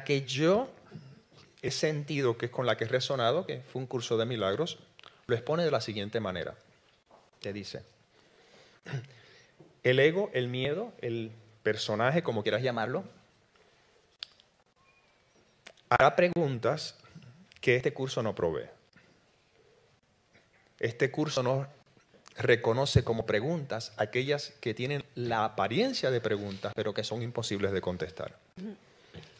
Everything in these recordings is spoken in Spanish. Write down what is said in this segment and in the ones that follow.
que yo he sentido que es con la que he resonado, que fue un curso de milagros, lo expone de la siguiente manera. Te dice, el ego, el miedo, el personaje, como quieras llamarlo, hará preguntas que este curso no provee. Este curso no reconoce como preguntas aquellas que tienen la apariencia de preguntas, pero que son imposibles de contestar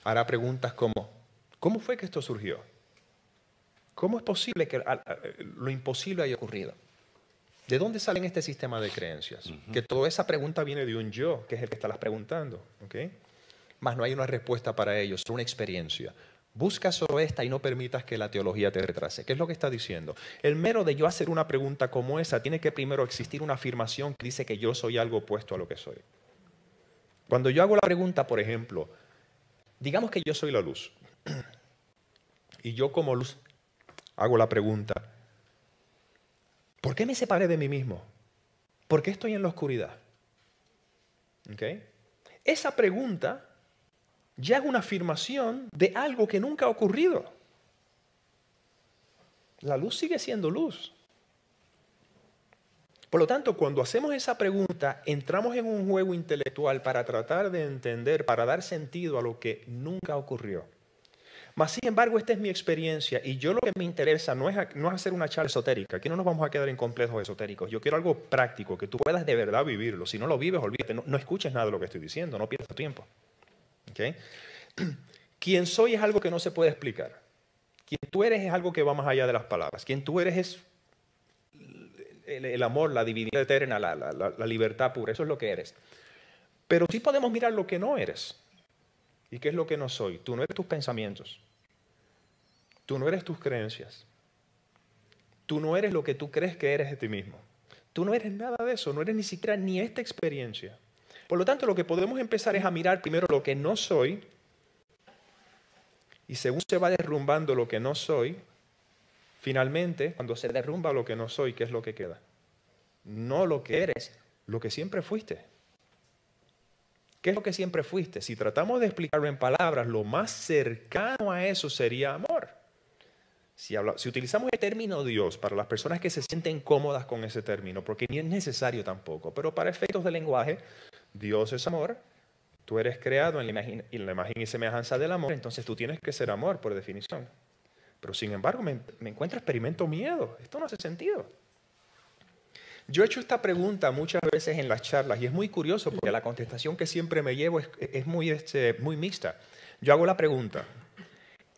hará preguntas como, ¿cómo fue que esto surgió? ¿Cómo es posible que eh, lo imposible haya ocurrido? ¿De dónde salen este sistema de creencias? Que toda esa pregunta viene de un yo, que es el que está las preguntando. ¿ok? Mas no hay una respuesta para ello, es una experiencia. Busca solo esta y no permitas que la teología te retrase. ¿Qué es lo que está diciendo? El mero de yo hacer una pregunta como esa, tiene que primero existir una afirmación que dice que yo soy algo opuesto a lo que soy. Cuando yo hago la pregunta, por ejemplo, Digamos que yo soy la luz. Y yo como luz hago la pregunta, ¿por qué me separé de mí mismo? ¿Por qué estoy en la oscuridad? Esa pregunta ya es una afirmación de algo que nunca ha ocurrido. La luz sigue siendo luz. Por lo tanto, cuando hacemos esa pregunta, entramos en un juego intelectual para tratar de entender, para dar sentido a lo que nunca ocurrió. Mas, sin embargo, esta es mi experiencia y yo lo que me interesa no es, no hacer una charla esotérica. Aquí no nos vamos a quedar en complejos esotéricos. Yo quiero algo práctico, que tú puedas de verdad vivirlo. Si no lo vives, olvídate. No, escuches nada de lo que estoy diciendo, no pierdas tiempo. ¿Okay? Quien soy es algo que no se puede explicar. Quien tú eres es algo que va más allá de las palabras. Quien tú eres es el, amor, la divinidad eterna, la, la libertad pura. Eso es lo que eres. Pero sí podemos mirar lo que no eres. ¿Y qué es lo que no soy? Tú no eres tus pensamientos. Tú no eres tus creencias. Tú no eres lo que tú crees que eres de ti mismo. Tú no eres nada de eso, no eres ni siquiera ni esta experiencia. Por lo tanto, lo que podemos empezar es a mirar primero lo que no soy y según se va derrumbando lo que no soy, Finalmente, cuando se derrumba lo que no soy, ¿qué es lo que queda? No lo que eres, lo que siempre fuiste. ¿Qué es lo que siempre fuiste? Si tratamos de explicarlo en palabras, lo más cercano a eso sería amor. Si, utilizamos el término Dios para las personas que se sienten cómodas con ese término, porque ni es necesario tampoco, pero para efectos de lenguaje, Dios es amor, tú eres creado en la imagen, en la imagen y semejanza del amor, entonces tú tienes que ser amor por definición. Pero sin embargo me, encuentro experimento miedo. Esto no hace sentido. Yo he hecho esta pregunta muchas veces en las charlas y es muy curioso porque la contestación que siempre me llevo es, muy, este, muy mixta. Yo hago la pregunta,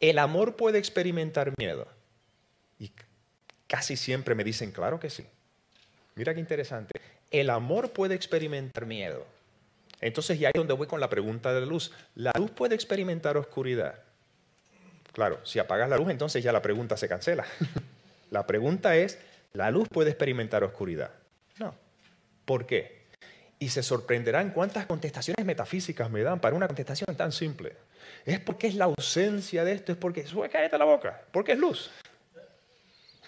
¿el amor puede experimentar miedo? Y casi siempre me dicen, claro que sí. Mira qué interesante. El amor puede experimentar miedo. Entonces ya es donde voy con la pregunta de la luz. ¿La luz puede experimentar oscuridad? Claro, si apagas la luz, entonces ya la pregunta se cancela. la pregunta es, ¿la luz puede experimentar oscuridad? No. ¿Por qué? Y se sorprenderán cuántas contestaciones metafísicas me dan para una contestación tan simple. Es porque es la ausencia de esto, es porque, cállate la boca, porque es luz.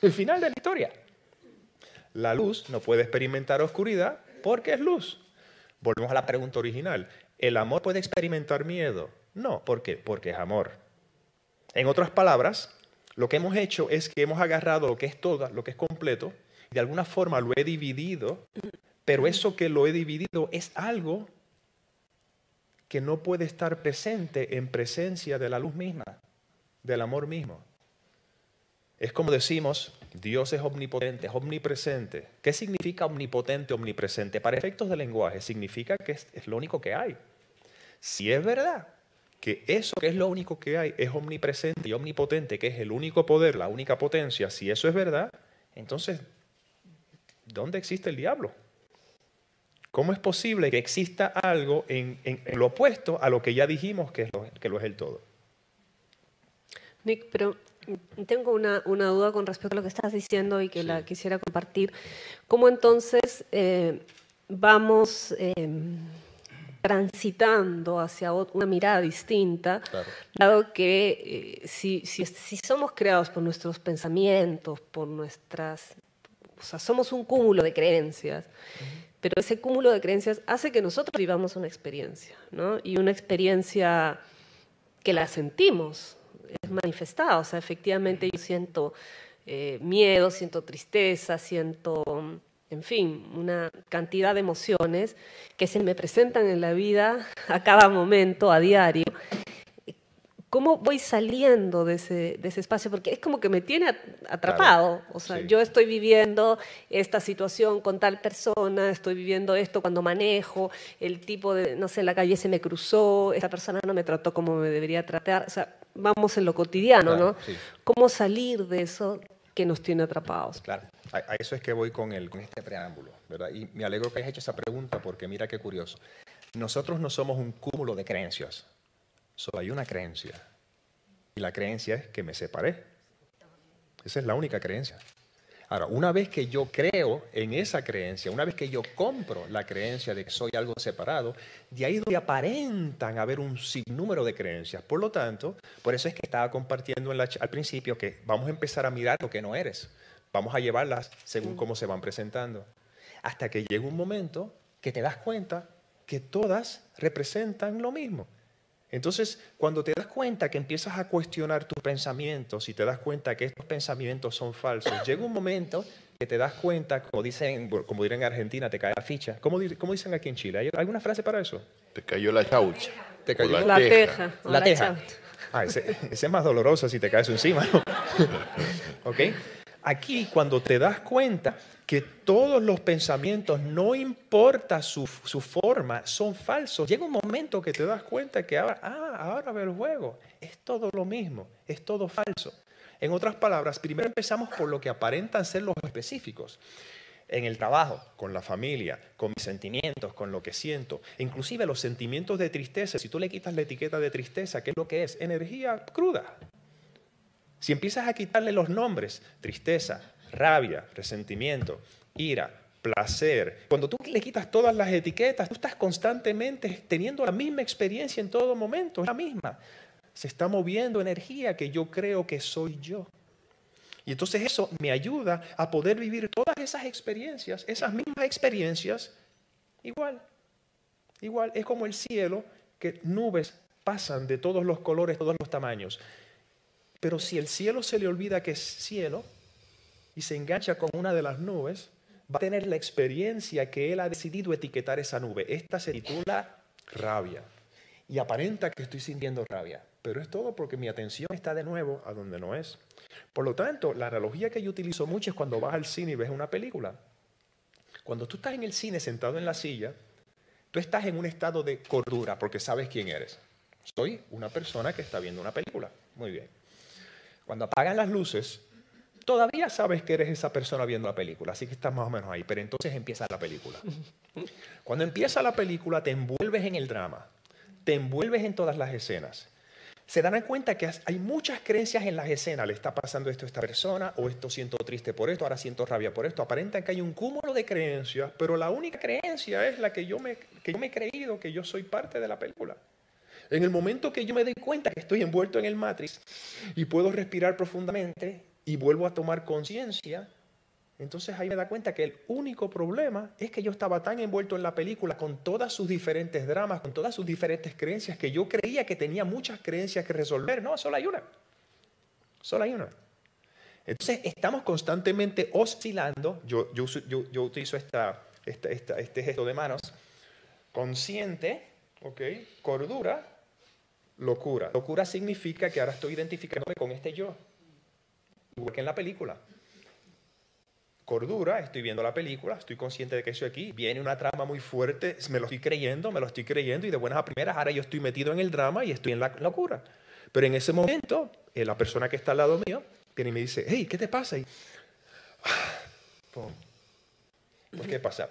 El final de la historia. La luz no puede experimentar oscuridad porque es luz. Volvemos a la pregunta original. ¿El amor puede experimentar miedo? No, ¿por qué? Porque es amor. En otras palabras, lo que hemos hecho es que hemos agarrado lo que es todo, lo que es completo, y de alguna forma lo he dividido, pero eso que lo he dividido es algo que no puede estar presente en presencia de la luz misma, del amor mismo. Es como decimos, Dios es omnipotente, es omnipresente. ¿Qué significa omnipotente, omnipresente? Para efectos de lenguaje, significa que es, es lo único que hay. Si es verdad, que eso que es lo único que hay es omnipresente y omnipotente, que es el único poder, la única potencia, si eso es verdad, entonces, ¿dónde existe el diablo? ¿Cómo es posible que exista algo en, lo opuesto a lo que ya dijimos que, lo, es el todo? Nick, pero tengo una, duda con respecto a lo que estás diciendo y que la quisiera compartir. ¿Cómo entonces eh, vamos... Eh, transitando hacia una mirada distinta, dado que eh, si, si, somos creados por nuestros pensamientos, por nuestras... O sea, somos un cúmulo de creencias, pero ese cúmulo de creencias hace que nosotros vivamos una experiencia, ¿no? Y una experiencia que la sentimos, es manifestada, o sea, efectivamente yo siento eh, miedo, siento tristeza, siento en fin, una cantidad de emociones que se me presentan en la vida a cada momento, a diario. ¿Cómo voy saliendo de ese, espacio? Porque es como que me tiene atrapado. o sea, yo estoy viviendo esta situación con tal persona, estoy viviendo esto cuando manejo, el tipo de, no sé, en la calle se me cruzó, esta persona no me trató como me debería tratar. O sea, vamos en lo cotidiano, ¿no? ¿Cómo salir de eso que nos tiene atrapados. Claro, a, eso es que voy con, el, con este preámbulo, ¿verdad? Y me alegro que hayas hecho esa pregunta porque mira qué curioso. Nosotros no somos un cúmulo de creencias, solo hay una creencia. Y la creencia es que me separé. Esa es la única creencia. Ahora, una vez que yo creo en esa creencia, una vez que yo compro la creencia de que soy algo separado, de ahí donde aparentan haber un sinnúmero de creencias. Por lo tanto, por eso es que estaba compartiendo al principio que vamos a empezar a mirar lo que no eres. Vamos a llevarlas según mm. cómo se van presentando. Hasta que llega un momento que te das cuenta que todas representan lo mismo. Entonces, cuando te das cuenta que empiezas a cuestionar tus pensamientos y te das cuenta que estos pensamientos son falsos, llega un momento que te das cuenta, como dicen, como en Argentina, te cae la ficha. ¿Cómo, dicen aquí en Chile? ¿Hay alguna frase para eso? Te cayó la chaucha. Te cayó la, teja. La teja. Ah, ese, es más doloroso si te caes encima. ¿no? ¿Ok? Aquí cuando te das cuenta que todos los pensamientos, no importa su, forma, son falsos, llega un momento que te das cuenta que ahora, ah, ahora ve el juego, es todo lo mismo, es todo falso. En otras palabras, primero empezamos por lo que aparentan ser los específicos. En el trabajo, con la familia, con mis sentimientos, con lo que siento, inclusive los sentimientos de tristeza, si tú le quitas la etiqueta de tristeza, ¿qué es lo que es? Energía cruda, si empiezas a quitarle los nombres, tristeza, rabia, resentimiento, ira, placer, cuando tú le quitas todas las etiquetas, tú estás constantemente teniendo la misma experiencia en todo momento, la misma. Se está moviendo energía que yo creo que soy yo. Y entonces eso me ayuda a poder vivir todas esas experiencias, esas mismas experiencias, igual. Igual es como el cielo, que nubes pasan de todos los colores, todos los tamaños. Pero si el cielo se le olvida que es cielo y se engancha con una de las nubes, va a tener la experiencia que él ha decidido etiquetar esa nube. Esta se titula rabia. Y aparenta que estoy sintiendo rabia. Pero es todo porque mi atención está de nuevo a donde no es. Por lo tanto, la analogía que yo utilizo mucho es cuando vas al cine y ves una película. Cuando tú estás en el cine sentado en la silla, tú estás en un estado de cordura porque sabes quién eres. Soy una persona que está viendo una película. Muy bien. Cuando apagan las luces, todavía sabes que eres esa persona viendo la película, así que estás más o menos ahí, pero entonces empieza la película. Cuando empieza la película, te envuelves en el drama, te envuelves en todas las escenas. Se dan cuenta que hay muchas creencias en las escenas. Le está pasando esto a esta persona, o esto siento triste por esto, ahora siento rabia por esto. Aparentan que hay un cúmulo de creencias, pero la única creencia es la que yo me, que yo me he creído que yo soy parte de la película. En el momento que yo me doy cuenta que estoy envuelto en el matrix y puedo respirar profundamente y vuelvo a tomar conciencia, entonces ahí me da cuenta que el único problema es que yo estaba tan envuelto en la película con todas sus diferentes dramas, con todas sus diferentes creencias, que yo creía que tenía muchas creencias que resolver. No, solo hay una. Solo hay una. Entonces estamos constantemente oscilando. Yo, yo, yo, yo utilizo esta, esta, este gesto de manos. Consciente, ¿ok? Cordura locura. Locura significa que ahora estoy identificándome con este yo, igual que en la película. Cordura, estoy viendo la película, estoy consciente de que estoy aquí, viene una trama muy fuerte, me lo estoy creyendo, me lo estoy creyendo y de buenas a primeras ahora yo estoy metido en el drama y estoy en la locura. Pero en ese momento, eh, la persona que está al lado mío viene y me dice, hey, ¿qué te pasa? Pues, ¿qué pasa?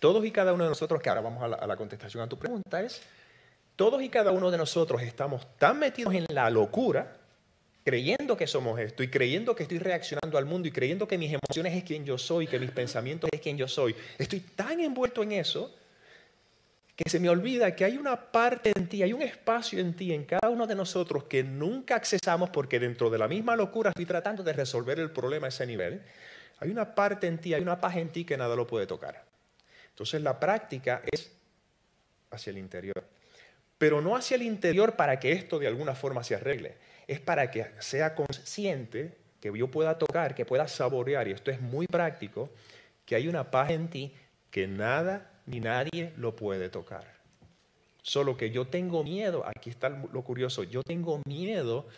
Todos y cada uno de nosotros, que ahora vamos a la, a la contestación a tu pregunta, es todos y cada uno de nosotros estamos tan metidos en la locura, creyendo que somos esto y creyendo que estoy reaccionando al mundo y creyendo que mis emociones es quien yo soy, que mis pensamientos es quien yo soy. Estoy tan envuelto en eso que se me olvida que hay una parte en ti, hay un espacio en ti, en cada uno de nosotros que nunca accesamos porque dentro de la misma locura estoy tratando de resolver el problema a ese nivel. Hay una parte en ti, hay una paz en ti que nada lo puede tocar. Entonces la práctica es hacia el interior pero no hacia el interior para que esto de alguna forma se arregle. Es para que sea consciente, que yo pueda tocar, que pueda saborear, y esto es muy práctico, que hay una paz en ti que nada ni nadie lo puede tocar. Solo que yo tengo miedo, aquí está lo curioso, yo tengo miedo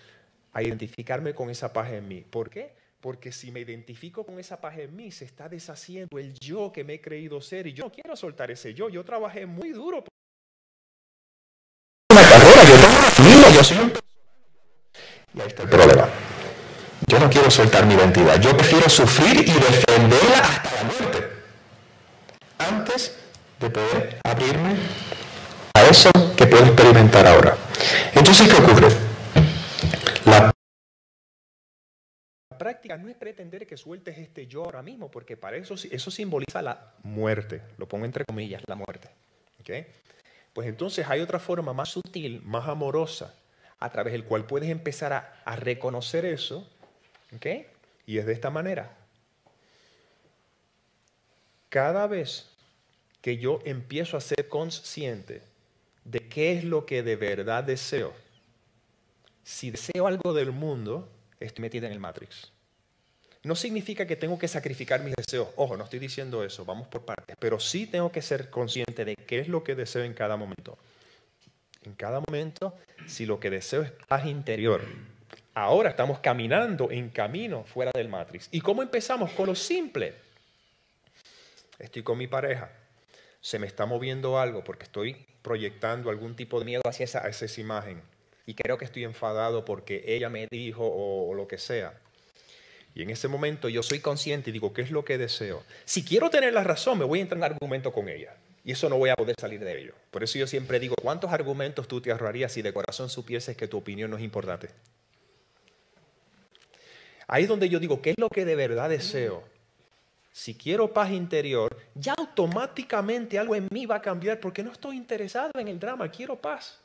a identificarme con esa paz en mí. ¿Por qué? Porque si me identifico con esa paz en mí, se está deshaciendo el yo que me he creído ser y yo no quiero soltar ese yo. Yo trabajé muy duro yo Y ahí está el problema. Yo no quiero soltar mi identidad. Yo prefiero sufrir y defenderla hasta la muerte. Antes de poder abrirme a eso que puedo experimentar ahora. Entonces, ¿qué ocurre? La práctica no es pretender que sueltes este yo ahora mismo, porque para eso, eso simboliza la muerte, lo pongo entre comillas, la muerte. Pues entonces hay otra forma más sutil, más amorosa, a través del cual puedes empezar a, reconocer eso. ¿ok? Y es de esta manera. Cada vez que yo empiezo a ser consciente de qué es lo que de verdad deseo, si deseo algo del mundo, estoy metido en el Matrix. No significa que tengo que sacrificar mis deseos. Ojo, no estoy diciendo eso, vamos por partes. Pero sí tengo que ser consciente de qué es lo que deseo en cada momento. En cada momento, si lo que deseo es paz interior, ahora estamos caminando en camino fuera del matrix. ¿Y cómo empezamos? Con lo simple. Estoy con mi pareja, se me está moviendo algo porque estoy proyectando algún tipo de miedo hacia esa, imagen y creo que estoy enfadado porque ella me dijo o lo que sea. Y en ese momento yo soy consciente y digo, ¿qué es lo que deseo? Si quiero tener la razón, me voy a entrar en argumento con ella. Y eso no voy a poder salir de ello. Por eso yo siempre digo, ¿cuántos argumentos tú te ahorrarías si de corazón supieses que tu opinión no es importante? Ahí es donde yo digo, ¿qué es lo que de verdad deseo? Si quiero paz interior, ya automáticamente algo en mí va a cambiar porque no estoy interesado en el drama, quiero paz.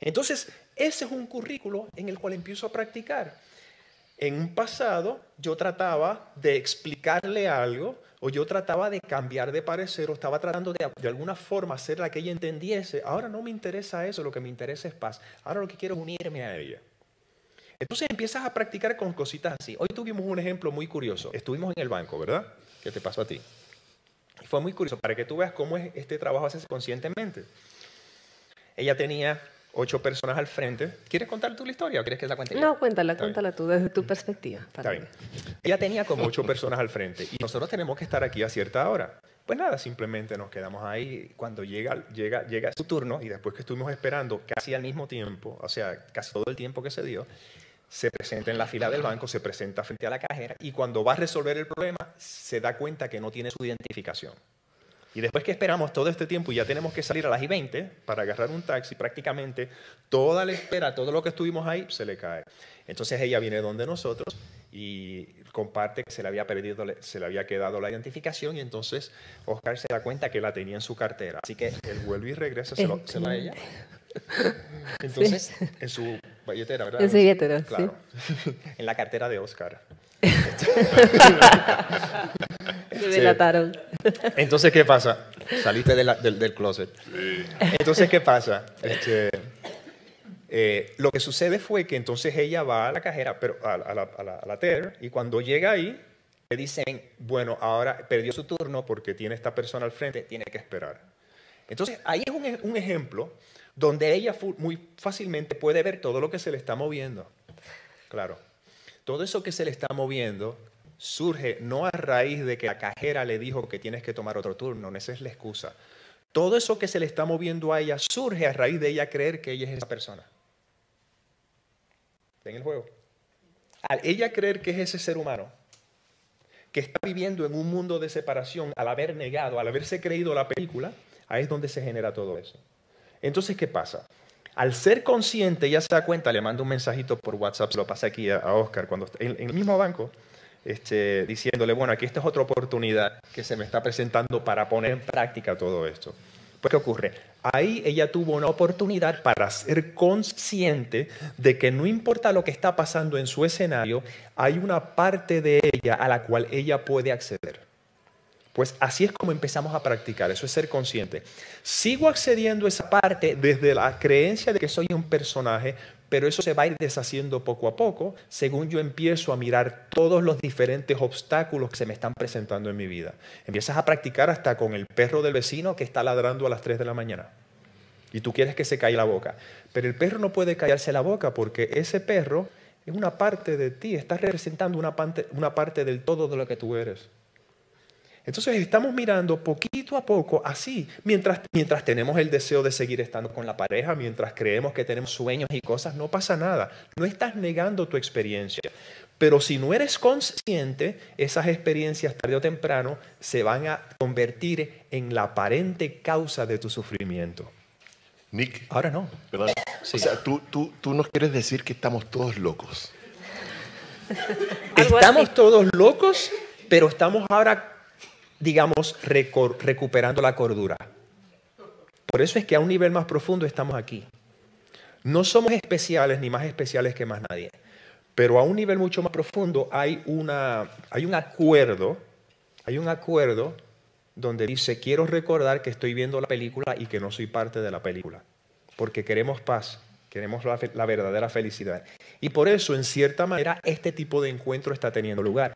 Entonces, ese es un currículo en el cual empiezo a practicar. En un pasado yo trataba de explicarle algo o yo trataba de cambiar de parecer o estaba tratando de, de alguna forma hacerla que ella entendiese. Ahora no me interesa eso, lo que me interesa es paz. Ahora lo que quiero es unirme a ella. Entonces empiezas a practicar con cositas así. Hoy tuvimos un ejemplo muy curioso. Estuvimos en el banco, ¿verdad? ¿Qué te pasó a ti? fue muy curioso para que tú veas cómo es este trabajo hacerse conscientemente. Ella tenía ocho personas al frente. ¿Quieres contar tú la historia o quieres que la cuente yo? No, cuéntala, cuéntala tú desde tu perspectiva. Está bien. Ella tenía como ocho personas al frente y nosotros tenemos que estar aquí a cierta hora. Pues nada, simplemente nos quedamos ahí. Cuando llega, llega, llega su turno y después que estuvimos esperando casi al mismo tiempo, o sea, casi todo el tiempo que se dio, se presenta en la fila del banco, se presenta frente a la cajera y cuando va a resolver el problema se da cuenta que no tiene su identificación. Y después que esperamos todo este tiempo y ya tenemos que salir a las y 20 para agarrar un taxi, prácticamente toda la espera, todo lo que estuvimos ahí, se le cae. Entonces ella viene donde nosotros y comparte que se le había perdido, se le había quedado la identificación y entonces Oscar se da cuenta que la tenía en su cartera. Así que él vuelve y regresa, se lo, eh, ella. Entonces, en su billetera, ¿verdad? En su billetera, claro. En la cartera de Oscar. Entonces, ¿qué pasa? Saliste del, del, closet. Sí. Entonces, ¿qué pasa? Este, eh, lo que sucede fue que entonces ella va a la cajera, pero a, a, la, a, la, a la TER, y cuando llega ahí, le dicen, bueno, ahora perdió su turno porque tiene esta persona al frente, tiene que esperar. Entonces, ahí es un, e, un ejemplo donde ella muy fácilmente puede ver todo lo que se le está moviendo. Claro. Todo eso que se le está moviendo surge no a raíz de que la cajera le dijo que tienes que tomar otro turno, esa es la excusa. Todo eso que se le está moviendo a ella surge a raíz de ella creer que ella es esa persona. en el juego? Al ella creer que es ese ser humano, que está viviendo en un mundo de separación, al haber negado, al haberse creído la película, ahí es donde se genera todo eso. Entonces, ¿qué pasa? Al ser consciente, ya se da cuenta, le mando un mensajito por WhatsApp, se lo pasa aquí a Oscar, cuando en, en el mismo banco, este, diciéndole, bueno, aquí esta es otra oportunidad que se me está presentando para poner en práctica todo esto. Pues, ¿qué ocurre? Ahí ella tuvo una oportunidad para ser consciente de que no importa lo que está pasando en su escenario, hay una parte de ella a la cual ella puede acceder. Pues así es como empezamos a practicar, eso es ser consciente. Sigo accediendo a esa parte desde la creencia de que soy un personaje, pero eso se va a ir deshaciendo poco a poco según yo empiezo a mirar todos los diferentes obstáculos que se me están presentando en mi vida. Empiezas a practicar hasta con el perro del vecino que está ladrando a las 3 de la mañana y tú quieres que se calle la boca, pero el perro no puede callarse la boca porque ese perro es una parte de ti, está representando una parte del todo de lo que tú eres. Entonces estamos mirando poquito a poco así, mientras, mientras tenemos el deseo de seguir estando con la pareja, mientras creemos que tenemos sueños y cosas, no pasa nada. No estás negando tu experiencia. Pero si no eres consciente, esas experiencias tarde o temprano se van a convertir en la aparente causa de tu sufrimiento. Nick. Ahora no. O sea, tú, tú, tú nos quieres decir que estamos todos locos. estamos todos locos, pero estamos ahora digamos, recuperando la cordura. Por eso es que a un nivel más profundo estamos aquí. No somos especiales ni más especiales que más nadie, pero a un nivel mucho más profundo hay, una, hay un acuerdo, hay un acuerdo donde dice, quiero recordar que estoy viendo la película y que no soy parte de la película, porque queremos paz, queremos la, la verdadera felicidad. Y por eso, en cierta manera, este tipo de encuentro está teniendo lugar.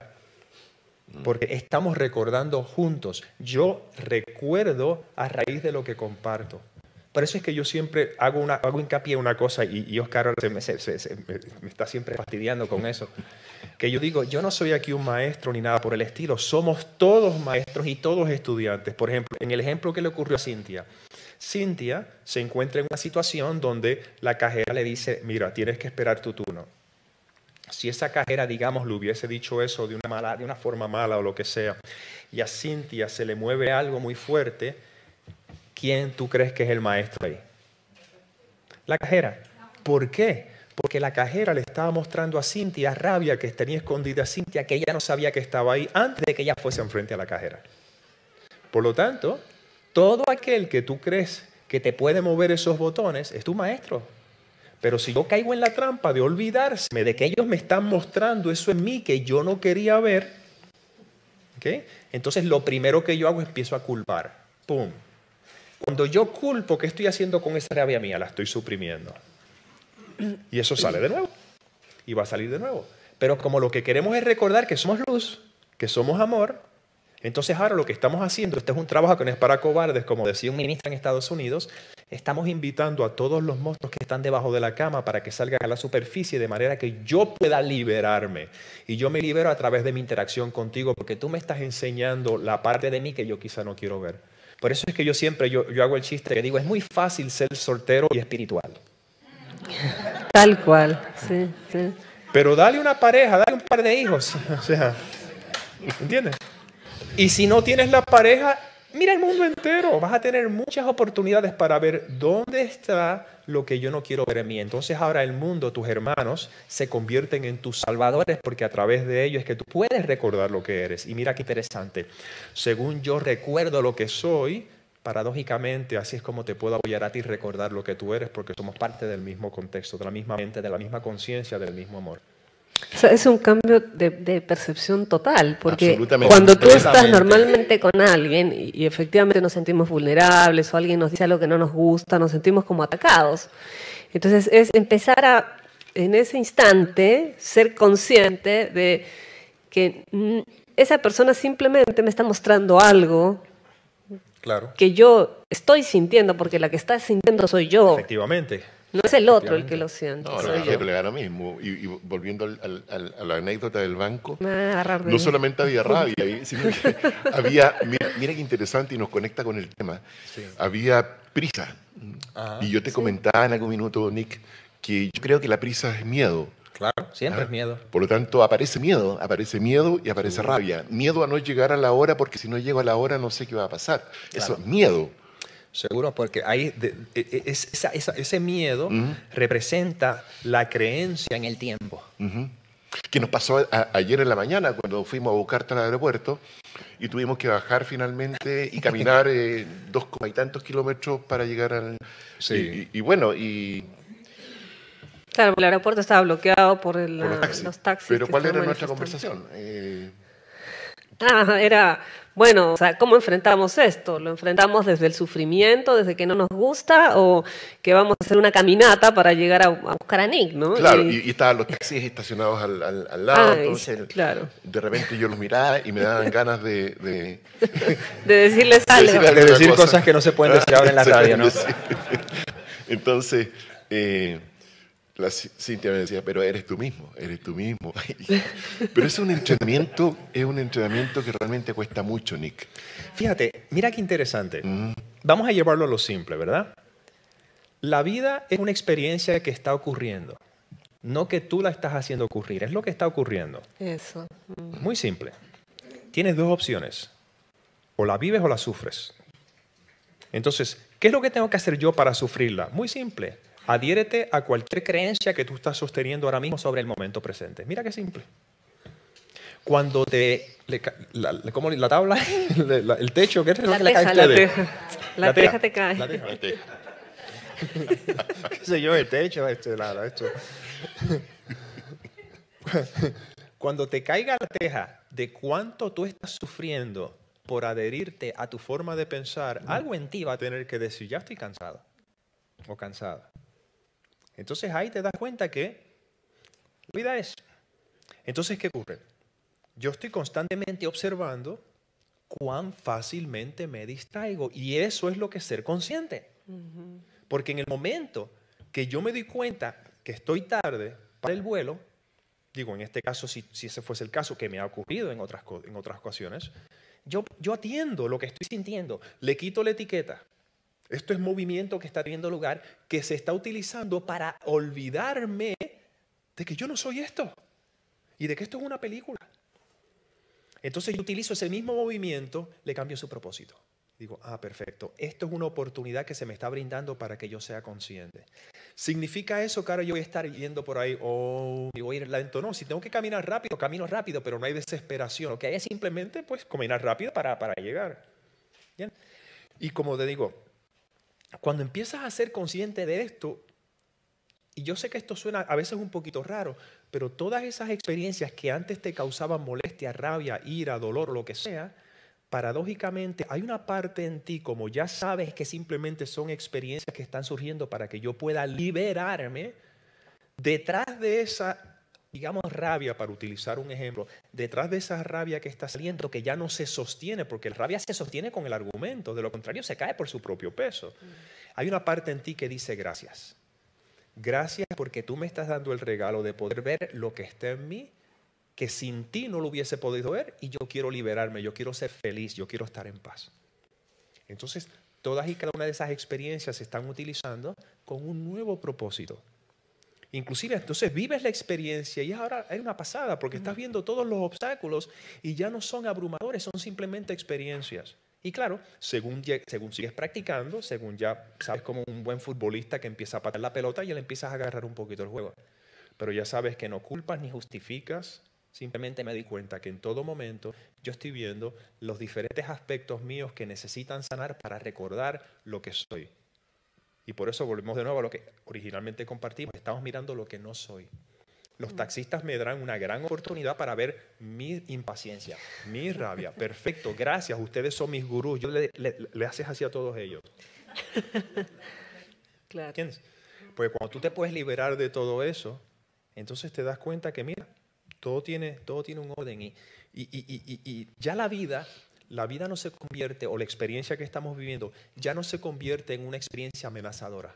Mm. porque estamos recordando juntos. Yo recuerdo a raíz de lo que comparto. Por eso es que yo siempre hago, una, hago hincapié en una cosa, y, Oscar me, está siempre fastidiando con eso, que yo digo, yo no soy aquí un maestro ni nada por el estilo, somos todos maestros y todos estudiantes. Por ejemplo, en el ejemplo que le ocurrió a Cintia, Cintia se encuentra en una situación donde la cajera le dice, mira, tienes que esperar tu turno si esa cajera, digamos, le hubiese dicho eso de una, mala, de una forma mala o lo que sea, y a Cintia se le mueve algo muy fuerte, ¿quién tú crees que es el maestro ahí? La cajera. ¿Por qué? Porque la cajera le estaba mostrando a Cintia rabia que tenía escondida a Cintia, que ella no sabía que estaba ahí antes de que ella fuese enfrente a la cajera. Por lo tanto, todo aquel que tú crees que te puede mover esos botones es tu maestro. Pero si yo caigo en la trampa de olvidarme de que ellos me están mostrando eso en mí que yo no quería ver, entonces lo primero que yo hago es empiezo a culpar. ¡Pum! Cuando yo culpo, ¿qué estoy haciendo con esa rabia mía? La estoy suprimiendo. Y eso sale de nuevo. Y va a salir de nuevo. Pero como lo que queremos es recordar que somos luz, que somos amor, entonces ahora lo que estamos haciendo, este es un trabajo que no es para cobardes, como decía un ministro en Estados Unidos, estamos invitando a todos los monstruos que están debajo de la cama para que salgan a la superficie de manera que yo pueda liberarme. Y yo me libero a través de mi interacción contigo porque tú me estás enseñando la parte de mí que yo quizá no quiero ver. Por eso es que yo siempre yo, yo hago el chiste que digo, es muy fácil ser soltero y espiritual. Tal cual, sí, sí. Pero dale una pareja, dale un par de hijos. O sea, ¿entiendes? Y si no tienes la pareja, mira el mundo entero. Vas a tener muchas oportunidades para ver dónde está lo que yo no quiero ver en mí. Entonces ahora el mundo, tus hermanos, se convierten en tus salvadores porque a través de ellos es que tú puedes recordar lo que eres. Y mira qué interesante. Según yo recuerdo lo que soy, paradójicamente así es como te puedo apoyar a ti y recordar lo que tú eres porque somos parte del mismo contexto, de la misma mente, de la misma conciencia, del mismo amor es un cambio de, percepción total, porque cuando tú estás normalmente con alguien y, efectivamente nos sentimos vulnerables o alguien nos dice algo que no nos gusta, nos sentimos como atacados. Entonces es empezar a, en ese instante, ser consciente de que mm, esa persona simplemente me está mostrando algo claro. que yo estoy sintiendo, porque la que está sintiendo soy yo. Efectivamente. No es el otro el que lo siente. Ahora ahora mismo, y, volviendo a la anécdota del banco, no solamente había rabia, sino que había, mira, mira, qué interesante y nos conecta con el tema, había prisa. Ah, y yo te comentaba en algún minuto, Nick, que yo creo que la prisa es miedo. Claro, siempre ah, es miedo. Por lo tanto, aparece miedo, aparece miedo y aparece rabia. Miedo a no llegar a la hora porque si no llego a la hora no sé qué va a pasar. Eso es miedo. Seguro, porque e, e, ese miedo representa la creencia en el tiempo. Que nos pasó ayer en la mañana cuando fuimos a buscarte al aeropuerto y tuvimos que bajar finalmente y caminar eh, dos y tantos kilómetros para llegar al. Sí. Y, bueno, y. Claro, el aeropuerto estaba bloqueado por, los, taxis. Pero ¿cuál era nuestra conversación? Eh, ah, era bueno, o sea, ¿cómo enfrentamos esto? ¿Lo enfrentamos desde el sufrimiento, desde que no nos gusta, o que vamos a hacer una caminata para llegar a, buscar a Nick, ¿no? Claro, y, estaban los taxis estacionados al, al, lado, entonces claro. de repente yo los miraba y me daban ganas de... De, De, decir, cosas que no se pueden decir ahora en la radio, ¿no? Entonces... Eh, la Cintia me decía, pero eres tú mismo, eres tú mismo. pero es un entrenamiento, es un entrenamiento que realmente cuesta mucho, Nick. Fíjate, mira qué interesante. Mm. Vamos a llevarlo a lo simple, ¿verdad? La vida es una experiencia que está ocurriendo, no que tú la estás haciendo ocurrir, es lo que está ocurriendo. Eso. Mm. Muy simple. Tienes dos opciones, o la vives o la sufres. Entonces, ¿qué es lo que tengo que hacer yo para sufrirla? Muy simple, Adhiérete a cualquier creencia que tú estás sosteniendo ahora mismo sobre el momento presente. Mira qué simple. Cuando te... la, tabla? el techo, ¿qué es que La teja, la teja te cae. La ¿Qué sé yo? El techo, este, lado, esto. Cuando te caiga la teja de cuánto tú estás sufriendo por adherirte a tu forma de pensar, algo en ti va a tener que decir, ya estoy cansado o cansada. Entonces ahí te das cuenta que la vida es. Entonces, ¿qué ocurre? Yo estoy constantemente observando cuán fácilmente me distraigo y eso es lo que es ser consciente. Porque en el momento que yo me doy cuenta que estoy tarde para el vuelo, digo, en este caso, si, ese fuese el caso, que me ha ocurrido en otras, en otras ocasiones, yo, yo atiendo lo que estoy sintiendo, le quito la etiqueta, esto es movimiento que está teniendo lugar, que se está utilizando para olvidarme de que yo no soy esto y de que esto es una película. Entonces yo utilizo ese mismo movimiento, le cambio su propósito. Digo, ah, perfecto, esto es una oportunidad que se me está brindando para que yo sea consciente. ¿Significa eso, cara? Yo voy a estar yendo por ahí, O oh, voy a ir lento. No, si tengo que caminar rápido, camino rápido, pero no hay desesperación. Lo que hay es simplemente, pues, caminar rápido para, para llegar. ¿Bien? Y como te digo, cuando empiezas a ser consciente de esto, y yo sé que esto suena a veces un poquito raro, pero todas esas experiencias que antes te causaban molestia, rabia, ira, dolor, lo que sea, paradójicamente hay una parte en ti, como ya sabes que simplemente son experiencias que están surgiendo para que yo pueda liberarme, detrás de esa digamos, rabia, para utilizar un ejemplo, detrás de esa rabia que está saliendo, que ya no se sostiene, porque la rabia se sostiene con el argumento, de lo contrario se cae por su propio peso. Mm. Hay una parte en ti que dice gracias. Gracias porque tú me estás dando el regalo de poder ver lo que está en mí, que sin ti no lo hubiese podido ver, y yo quiero liberarme, yo quiero ser feliz, yo quiero estar en paz. Entonces, todas y cada una de esas experiencias se están utilizando con un nuevo propósito, Inclusive entonces vives la experiencia y ahora hay una pasada porque estás viendo todos los obstáculos y ya no son abrumadores, son simplemente experiencias. Y claro, según, según sigues practicando, según ya sabes como un buen futbolista que empieza a patear la pelota y le empiezas a agarrar un poquito el juego. Pero ya sabes que no culpas ni justificas, simplemente me di cuenta que en todo momento yo estoy viendo los diferentes aspectos míos que necesitan sanar para recordar lo que soy. Y por eso volvemos de nuevo a lo que originalmente compartimos. Estamos mirando lo que no soy. Los mm. taxistas me darán una gran oportunidad para ver mi impaciencia, mi rabia. Perfecto, gracias, ustedes son mis gurús. Yo le, haces así a todos ellos. Claro. Porque cuando tú te puedes liberar de todo eso, entonces te das cuenta que, mira, todo tiene, todo tiene un orden y, y, y, y ya la vida la vida no se convierte, o la experiencia que estamos viviendo, ya no se convierte en una experiencia amenazadora.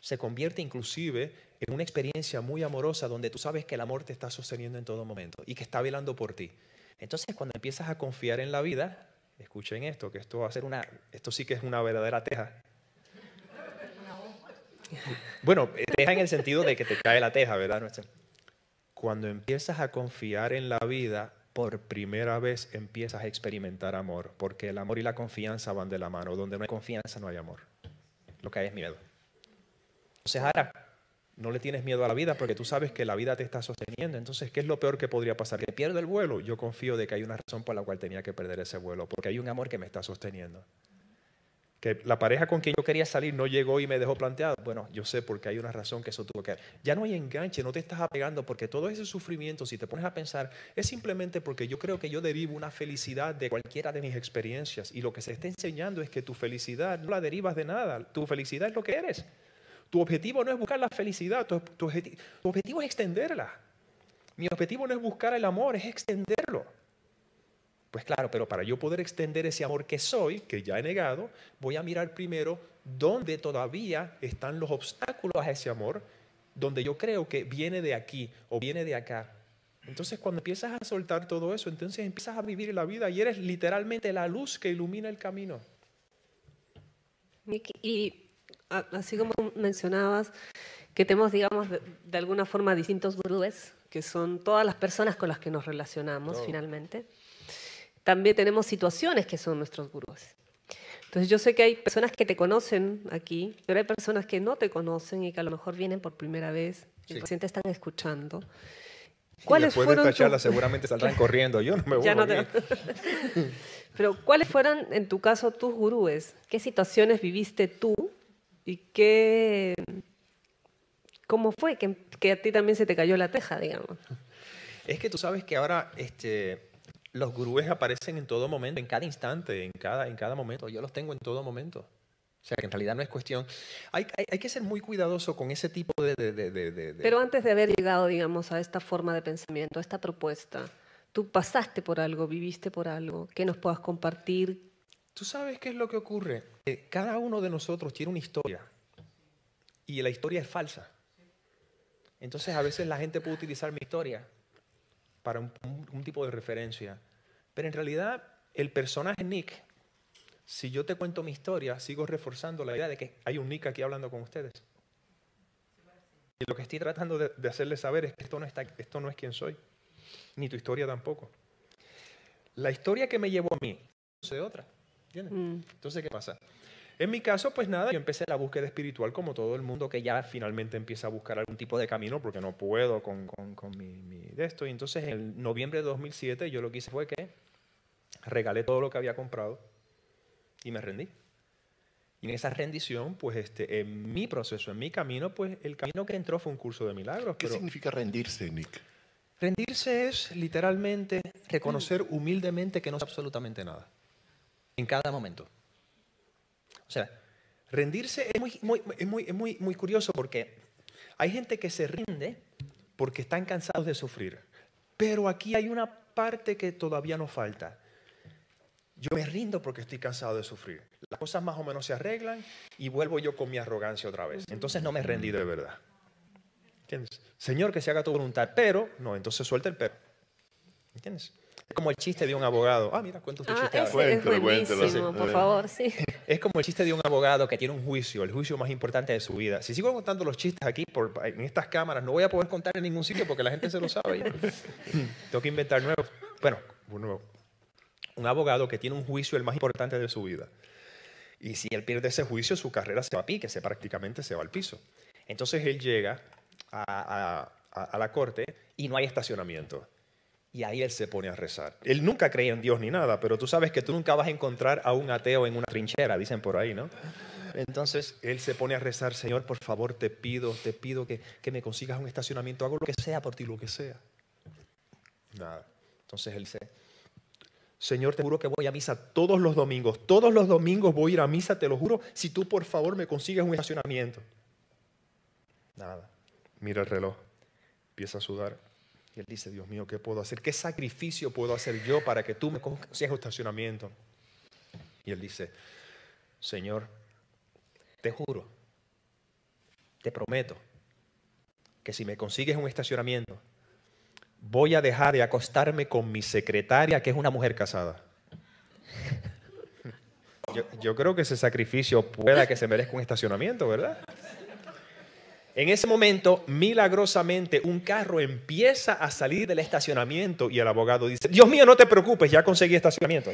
Se convierte inclusive en una experiencia muy amorosa donde tú sabes que el amor te está sosteniendo en todo momento y que está velando por ti. Entonces, cuando empiezas a confiar en la vida, escuchen esto, que esto va a ser una, esto sí que es una verdadera teja. Bueno, teja en el sentido de que te cae la teja, ¿verdad? Cuando empiezas a confiar en la vida, por primera vez empiezas a experimentar amor, porque el amor y la confianza van de la mano. Donde no hay confianza no hay amor. Lo que hay es miedo. Entonces ahora no le tienes miedo a la vida porque tú sabes que la vida te está sosteniendo. Entonces, ¿qué es lo peor que podría pasar? ¿Que pierda el vuelo? Yo confío de que hay una razón por la cual tenía que perder ese vuelo, porque hay un amor que me está sosteniendo que la pareja con quien yo quería salir no llegó y me dejó planteado. Bueno, yo sé porque hay una razón que eso tuvo que haber. Ya no hay enganche, no te estás apegando porque todo ese sufrimiento, si te pones a pensar, es simplemente porque yo creo que yo derivo una felicidad de cualquiera de mis experiencias y lo que se está enseñando es que tu felicidad no la derivas de nada, tu felicidad es lo que eres. Tu objetivo no es buscar la felicidad, tu objetivo es extenderla. Mi objetivo no es buscar el amor, es extenderlo. Pues claro, pero para yo poder extender ese amor que soy, que ya he negado, voy a mirar primero dónde todavía están los obstáculos a ese amor, donde yo creo que viene de aquí o viene de acá. Entonces cuando empiezas a soltar todo eso, entonces empiezas a vivir la vida y eres literalmente la luz que ilumina el camino. Y, así como mencionabas, que tenemos, digamos, de, alguna forma distintos gurúes, que son todas las personas con las que nos relacionamos finalmente también tenemos situaciones que son nuestros gurús. Entonces yo sé que hay personas que te conocen aquí, pero hay personas que no te conocen y que a lo mejor vienen por primera vez, sí. y te están escuchando. ¿Cuáles fueron de esta charla seguramente saldrán corriendo, yo no me voy a no Pero ¿cuáles fueron en tu caso tus gurúes? ¿Qué situaciones viviste tú y qué cómo fue que, a ti también se te cayó la teja, digamos? Es que tú sabes que ahora este los gurúes aparecen en todo momento, en cada instante, en cada, en cada momento. Yo los tengo en todo momento. O sea, que en realidad no es cuestión. Hay, que ser muy cuidadoso con ese tipo de, Pero antes de haber llegado, digamos, a esta forma de pensamiento, a esta propuesta, tú pasaste por algo, viviste por algo, que nos puedas compartir. Tú sabes qué es lo que ocurre. cada uno de nosotros tiene una historia y la historia es falsa. Entonces a veces la gente puede utilizar mi historia para un, tipo de referencia. Pero en realidad, el personaje Nick, si yo te cuento mi historia, sigo reforzando la idea de que hay un Nick aquí hablando con ustedes. Y lo que estoy tratando de, hacerles saber es que esto no, está, esto no es quien soy, ni tu historia tampoco. La historia que me llevó a mí es sé otra. Mm. Entonces, ¿qué pasa? En mi caso, pues nada, yo empecé la búsqueda espiritual como todo el mundo que ya finalmente empieza a buscar algún tipo de camino porque no puedo con, con, con mi, mi, de esto. Y entonces en noviembre de 2007 yo lo que hice fue que regalé todo lo que había comprado y me rendí. Y en esa rendición, pues este, en mi proceso, en mi camino, pues el camino que entró fue un curso de milagros. ¿Qué significa rendirse, Nick? Rendirse es literalmente reconocer humildemente que no es absolutamente nada, en cada momento. O sea, rendirse es muy, muy, muy, muy curioso porque hay gente que se rinde porque están cansados de sufrir. Pero aquí hay una parte que todavía nos falta. Yo me rindo porque estoy cansado de sufrir. Las cosas más o menos se arreglan y vuelvo yo con mi arrogancia otra vez. Entonces no me he rendido de verdad. ¿Entiendes? Señor, que se haga tu voluntad, pero no, entonces suelta el pero. ¿Entiendes? Es como el chiste de un abogado. Ah, mira, cuento ah, es por favor, sí. Es como el chiste de un abogado que tiene un juicio, el juicio más importante de su vida. Si sigo contando los chistes aquí en estas cámaras, no voy a poder contar en ningún sitio porque la gente se lo sabe. Tengo que inventar nuevos. Bueno, un abogado que tiene un juicio el más importante de su vida. Y si él pierde ese juicio, su carrera se va a pique, se prácticamente se va al piso. Entonces él llega a la corte y no hay estacionamiento. Y ahí él se pone a rezar. Él nunca creía en Dios ni nada, pero tú sabes que tú nunca vas a encontrar a un ateo en una trinchera, dicen por ahí, ¿no? Entonces él se pone a rezar, Señor, por favor, te pido, te pido que, me consigas un estacionamiento, hago lo que sea por ti, lo que sea. Nada. Entonces él se, Señor, te juro que voy a misa todos los domingos. Todos los domingos voy a ir a misa, te lo juro, si tú por favor me consigues un estacionamiento. Nada. Mira el reloj. Empieza a sudar. Y él dice, Dios mío, ¿qué puedo hacer? ¿Qué sacrificio puedo hacer yo para que tú me consigas un estacionamiento? Y él dice, Señor, te juro, te prometo, que si me consigues un estacionamiento, voy a dejar de acostarme con mi secretaria, que es una mujer casada. Yo, yo creo que ese sacrificio pueda que se merezca un estacionamiento, ¿verdad? En ese momento, milagrosamente, un carro empieza a salir del estacionamiento y el abogado dice, Dios mío, no te preocupes, ya conseguí estacionamiento.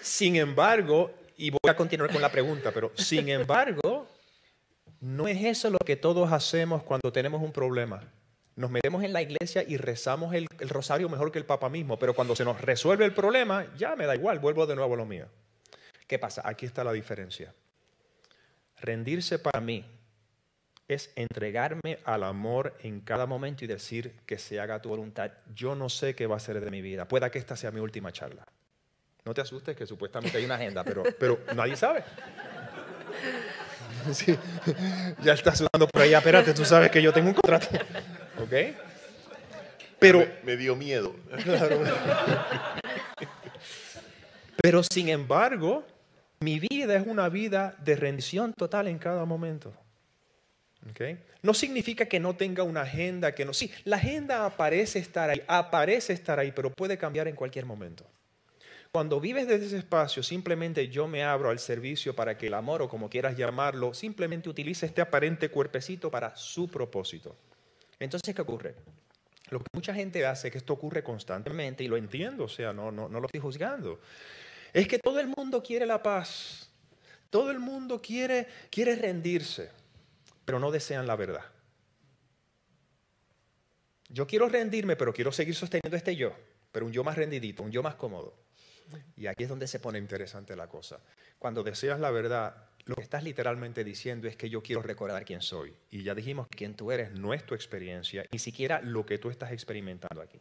sin embargo, y voy a continuar con la pregunta, pero sin embargo, no es eso lo que todos hacemos cuando tenemos un problema nos metemos en la iglesia y rezamos el, rosario mejor que el Papa mismo, pero cuando se nos resuelve el problema, ya me da igual, vuelvo de nuevo a lo mío. ¿Qué pasa? Aquí está la diferencia. Rendirse para mí es entregarme al amor en cada momento y decir que se haga tu voluntad. Yo no sé qué va a ser de mi vida. Pueda que esta sea mi última charla. No te asustes que supuestamente hay una agenda, pero, pero nadie sabe. Ya estás sudando por ahí, espérate, tú sabes que yo tengo un contrato. ¿Ok? Pero... Me, dio miedo. Pero sin embargo, mi vida es una vida de rendición total en cada momento. No significa que no tenga una agenda, que no... Sí, la agenda aparece estar ahí, aparece estar ahí, pero puede cambiar en cualquier momento. Cuando vives desde ese espacio, simplemente yo me abro al servicio para que el amor, o como quieras llamarlo, simplemente utilice este aparente cuerpecito para su propósito. Entonces, ¿qué ocurre? Lo que mucha gente hace, es que esto ocurre constantemente, y lo entiendo, o sea, no, no, lo estoy juzgando, es que todo el mundo quiere la paz, todo el mundo quiere, quiere rendirse, pero no desean la verdad. Yo quiero rendirme, pero quiero seguir sosteniendo este yo, pero un yo más rendidito, un yo más cómodo. Y aquí es donde se pone interesante la cosa. Cuando deseas la verdad, lo que estás literalmente diciendo es que yo quiero recordar quién soy. Y ya dijimos que quién tú eres no es tu experiencia, ni siquiera lo que tú estás experimentando aquí.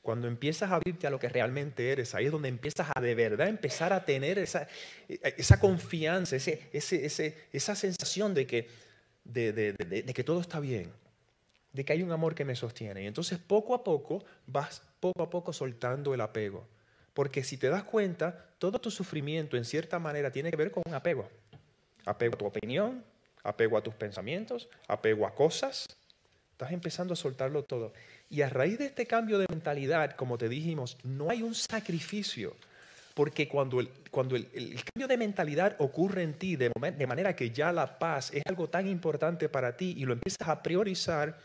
Cuando empiezas a abrirte a lo que realmente eres, ahí es donde empiezas a de verdad empezar a tener esa, confianza, esa sensación de que, que todo está bien, de que hay un amor que me sostiene. Y entonces poco a poco vas poco a poco soltando el apego. Porque si te das cuenta, todo tu sufrimiento en cierta manera tiene que ver con un apego apego a tu opinión, apego a tus pensamientos, apego a cosas. Estás empezando a soltarlo todo. Y a raíz de este cambio de mentalidad, como te dijimos, no hay un sacrificio. Porque cuando el, cuando el, cambio de mentalidad ocurre en ti de, manera que ya la paz es algo tan importante para ti y lo empiezas a priorizar,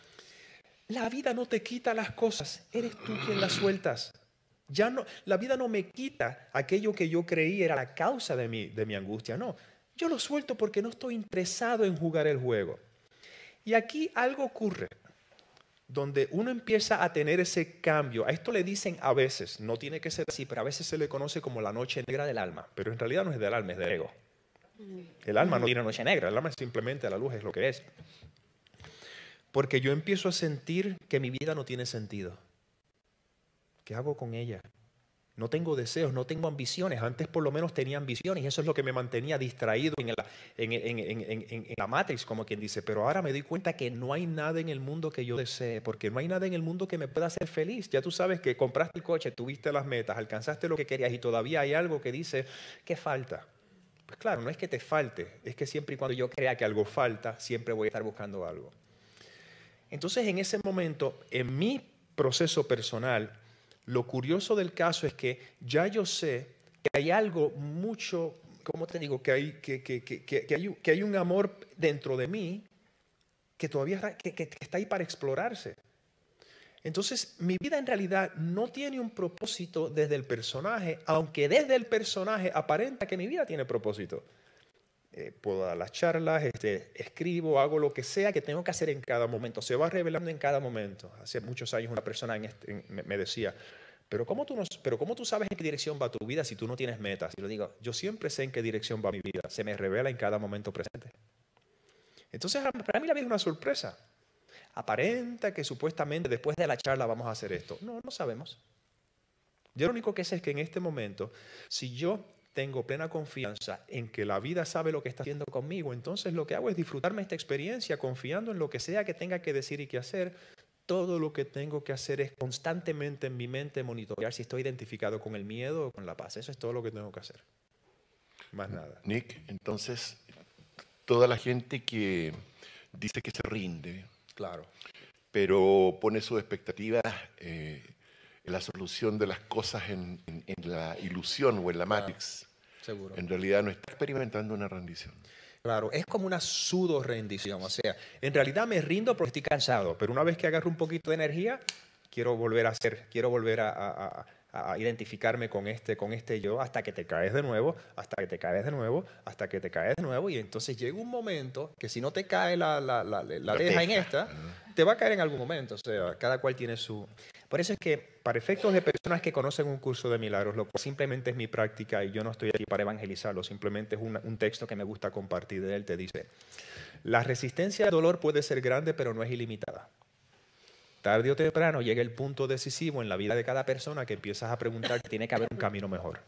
la vida no te quita las cosas, eres tú quien las sueltas. Ya no, la vida no me quita aquello que yo creí era la causa de mi, de mi angustia, no. Yo lo suelto porque no estoy interesado en jugar el juego. Y aquí algo ocurre donde uno empieza a tener ese cambio. A esto le dicen a veces, no tiene que ser así, pero a veces se le conoce como la noche negra del alma, pero en realidad no es del alma, es del ego. El alma no tiene noche negra, el alma es simplemente la luz, es lo que es. Porque yo empiezo a sentir que mi vida no tiene sentido. ¿Qué hago con ella? no tengo deseos, no tengo ambiciones. Antes por lo menos tenía ambiciones y eso es lo que me mantenía distraído en la, en, Matrix, como quien dice. Pero ahora me doy cuenta que no hay nada en el mundo que yo desee, porque no hay nada en el mundo que me pueda hacer feliz. Ya tú sabes que compraste el coche, tuviste las metas, alcanzaste lo que querías y todavía hay algo que dice, ¿qué falta? Pues claro, no es que te falte, es que siempre y cuando yo crea que algo falta, siempre voy a estar buscando algo. Entonces en ese momento, en mi proceso personal, lo curioso del caso es que ya yo sé que hay algo mucho, ¿cómo te digo? Que hay, que, que hay, un amor dentro de mí que todavía está ahí para explorarse. Entonces, mi vida en realidad no tiene un propósito desde el personaje, aunque desde el personaje aparenta que mi vida tiene propósito. Eh, puedo dar las charlas, este, escribo, hago lo que sea que tengo que hacer en cada momento. Se va revelando en cada momento. Hace muchos años una persona este, me, decía, ¿Pero cómo, tú pero tú sabes en qué dirección va tu vida si tú no tienes metas? Y yo digo, yo siempre sé en qué dirección va mi vida. Se me revela en cada momento presente. Entonces, para mí la vida es una sorpresa. Aparenta que supuestamente después de la charla vamos a hacer esto. No, no sabemos. Yo lo único que sé es que en este momento, si yo tengo plena confianza en que la vida sabe lo que está haciendo conmigo, entonces lo que hago es disfrutarme esta experiencia confiando en lo que sea que tenga que decir y que hacer. Todo lo que tengo que hacer es constantemente en mi mente monitorear si estoy identificado con el miedo o con la paz. Eso es todo lo que tengo que hacer. Más nada. Nick, entonces, toda la gente que dice que se rinde, claro. pero pone sus expectativas eh, en la solución de las cosas en, en, la ilusión o en la Matrix. En realidad no está experimentando una rendición. Claro, es como una pseudo rendición. O sea, en realidad me rindo porque estoy cansado, pero una vez que agarro un poquito de energía, quiero volver a hacer, quiero volver a, a, identificarme con este, con este yo, hasta que te caes de nuevo, hasta que te caes de nuevo, hasta que te caes de nuevo. Y entonces llega un momento que si no te cae la, la, la, la, la deja en esta, te va a caer en algún momento. O sea, cada cual tiene su. Por eso es que, para efectos de personas que conocen un curso de milagros, lo cual simplemente es mi práctica y yo no estoy aquí para evangelizarlo, simplemente es un, texto que me gusta compartir él, te dice, la resistencia al dolor puede ser grande, pero no es ilimitada. Tarde o temprano llega el punto decisivo en la vida de cada persona que empiezas a preguntar que tiene que haber un camino mejor.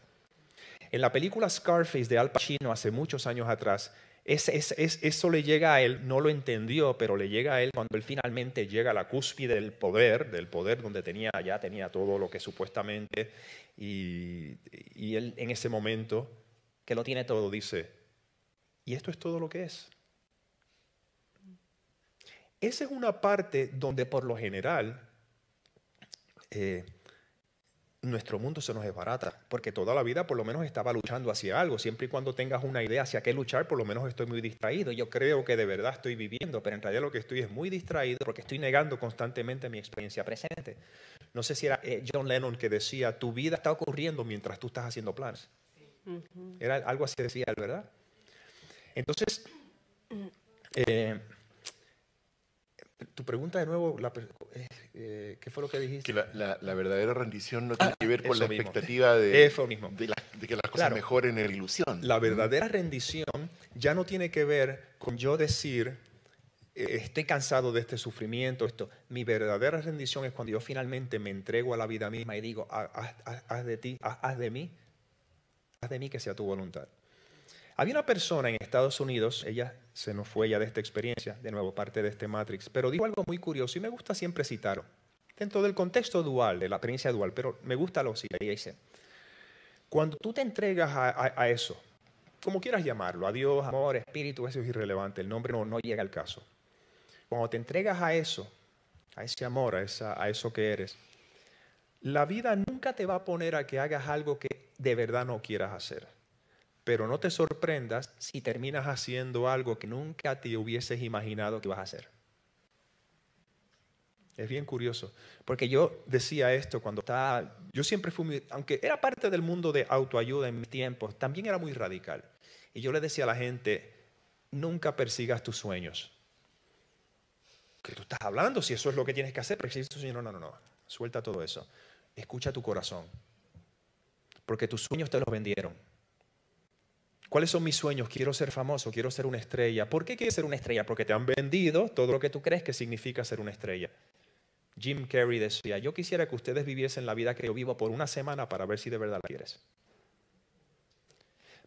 En la película Scarface de Al Pacino hace muchos años atrás, es, eso le llega a él, no lo entendió, pero le llega a él cuando él finalmente llega a la cúspide del poder, del poder donde tenía, ya tenía todo lo que supuestamente, y, él en ese momento, que lo tiene todo, dice, y esto es todo lo que es. Esa es una parte donde por lo general eh, nuestro mundo se nos desbarata, porque toda la vida por lo menos estaba luchando hacia algo, siempre y cuando tengas una idea hacia qué luchar, por lo menos estoy muy distraído, yo creo que de verdad estoy viviendo, pero en realidad lo que estoy es muy distraído porque estoy negando constantemente mi experiencia presente. No sé si era eh, John Lennon que decía, tu vida está ocurriendo mientras tú estás haciendo planes. Era algo así decía, ¿verdad? Entonces, eh, tu pregunta de nuevo, eh, eh, ¿qué fue lo que dijiste? Que la, verdadera rendición no tiene ah, que ver con la expectativa de, De, que las cosas mejoren en la ilusión. La verdadera rendición ya no tiene que ver con yo decir, eh, estoy cansado de este sufrimiento, esto. Mi verdadera rendición es cuando yo finalmente me entrego a la vida misma y digo, ah, haz, de ti, haz de mí, haz de mí que sea tu voluntad. Había una persona en Estados Unidos, ella se nos fue ya de esta experiencia, de nuevo parte de este Matrix, pero dijo algo muy curioso y me gusta siempre citarlo. Dentro del contexto dual, de la experiencia dual, pero me gusta lo que Ella dice, cuando tú te entregas a, eso, como quieras llamarlo, a Dios, amor, espíritu, eso es irrelevante, el nombre no, llega al caso. Cuando te entregas a eso, a ese amor, a eso que eres, la vida nunca te va a poner a que hagas algo que de verdad no quieras hacer. Pero no te sorprendas si terminas haciendo algo que nunca te hubieses imaginado que vas a hacer. Es bien curioso, porque yo decía esto cuando estaba, yo siempre fui, aunque era parte del mundo de autoayuda en mis tiempos, también era muy radical. Y yo le decía a la gente, nunca persigas tus sueños. Que tú estás hablando? Si eso es lo que tienes que hacer, Pero si sueños. No, no, no, no, suelta todo eso. Escucha tu corazón, porque tus sueños te los vendieron. ¿Cuáles son mis sueños? Quiero ser famoso, quiero ser una estrella. ¿Por qué quieres ser una estrella? Porque te han vendido todo lo que tú crees que significa ser una estrella. Jim Carrey decía, yo quisiera que ustedes viviesen la vida que yo vivo por una semana para ver si de verdad la quieres.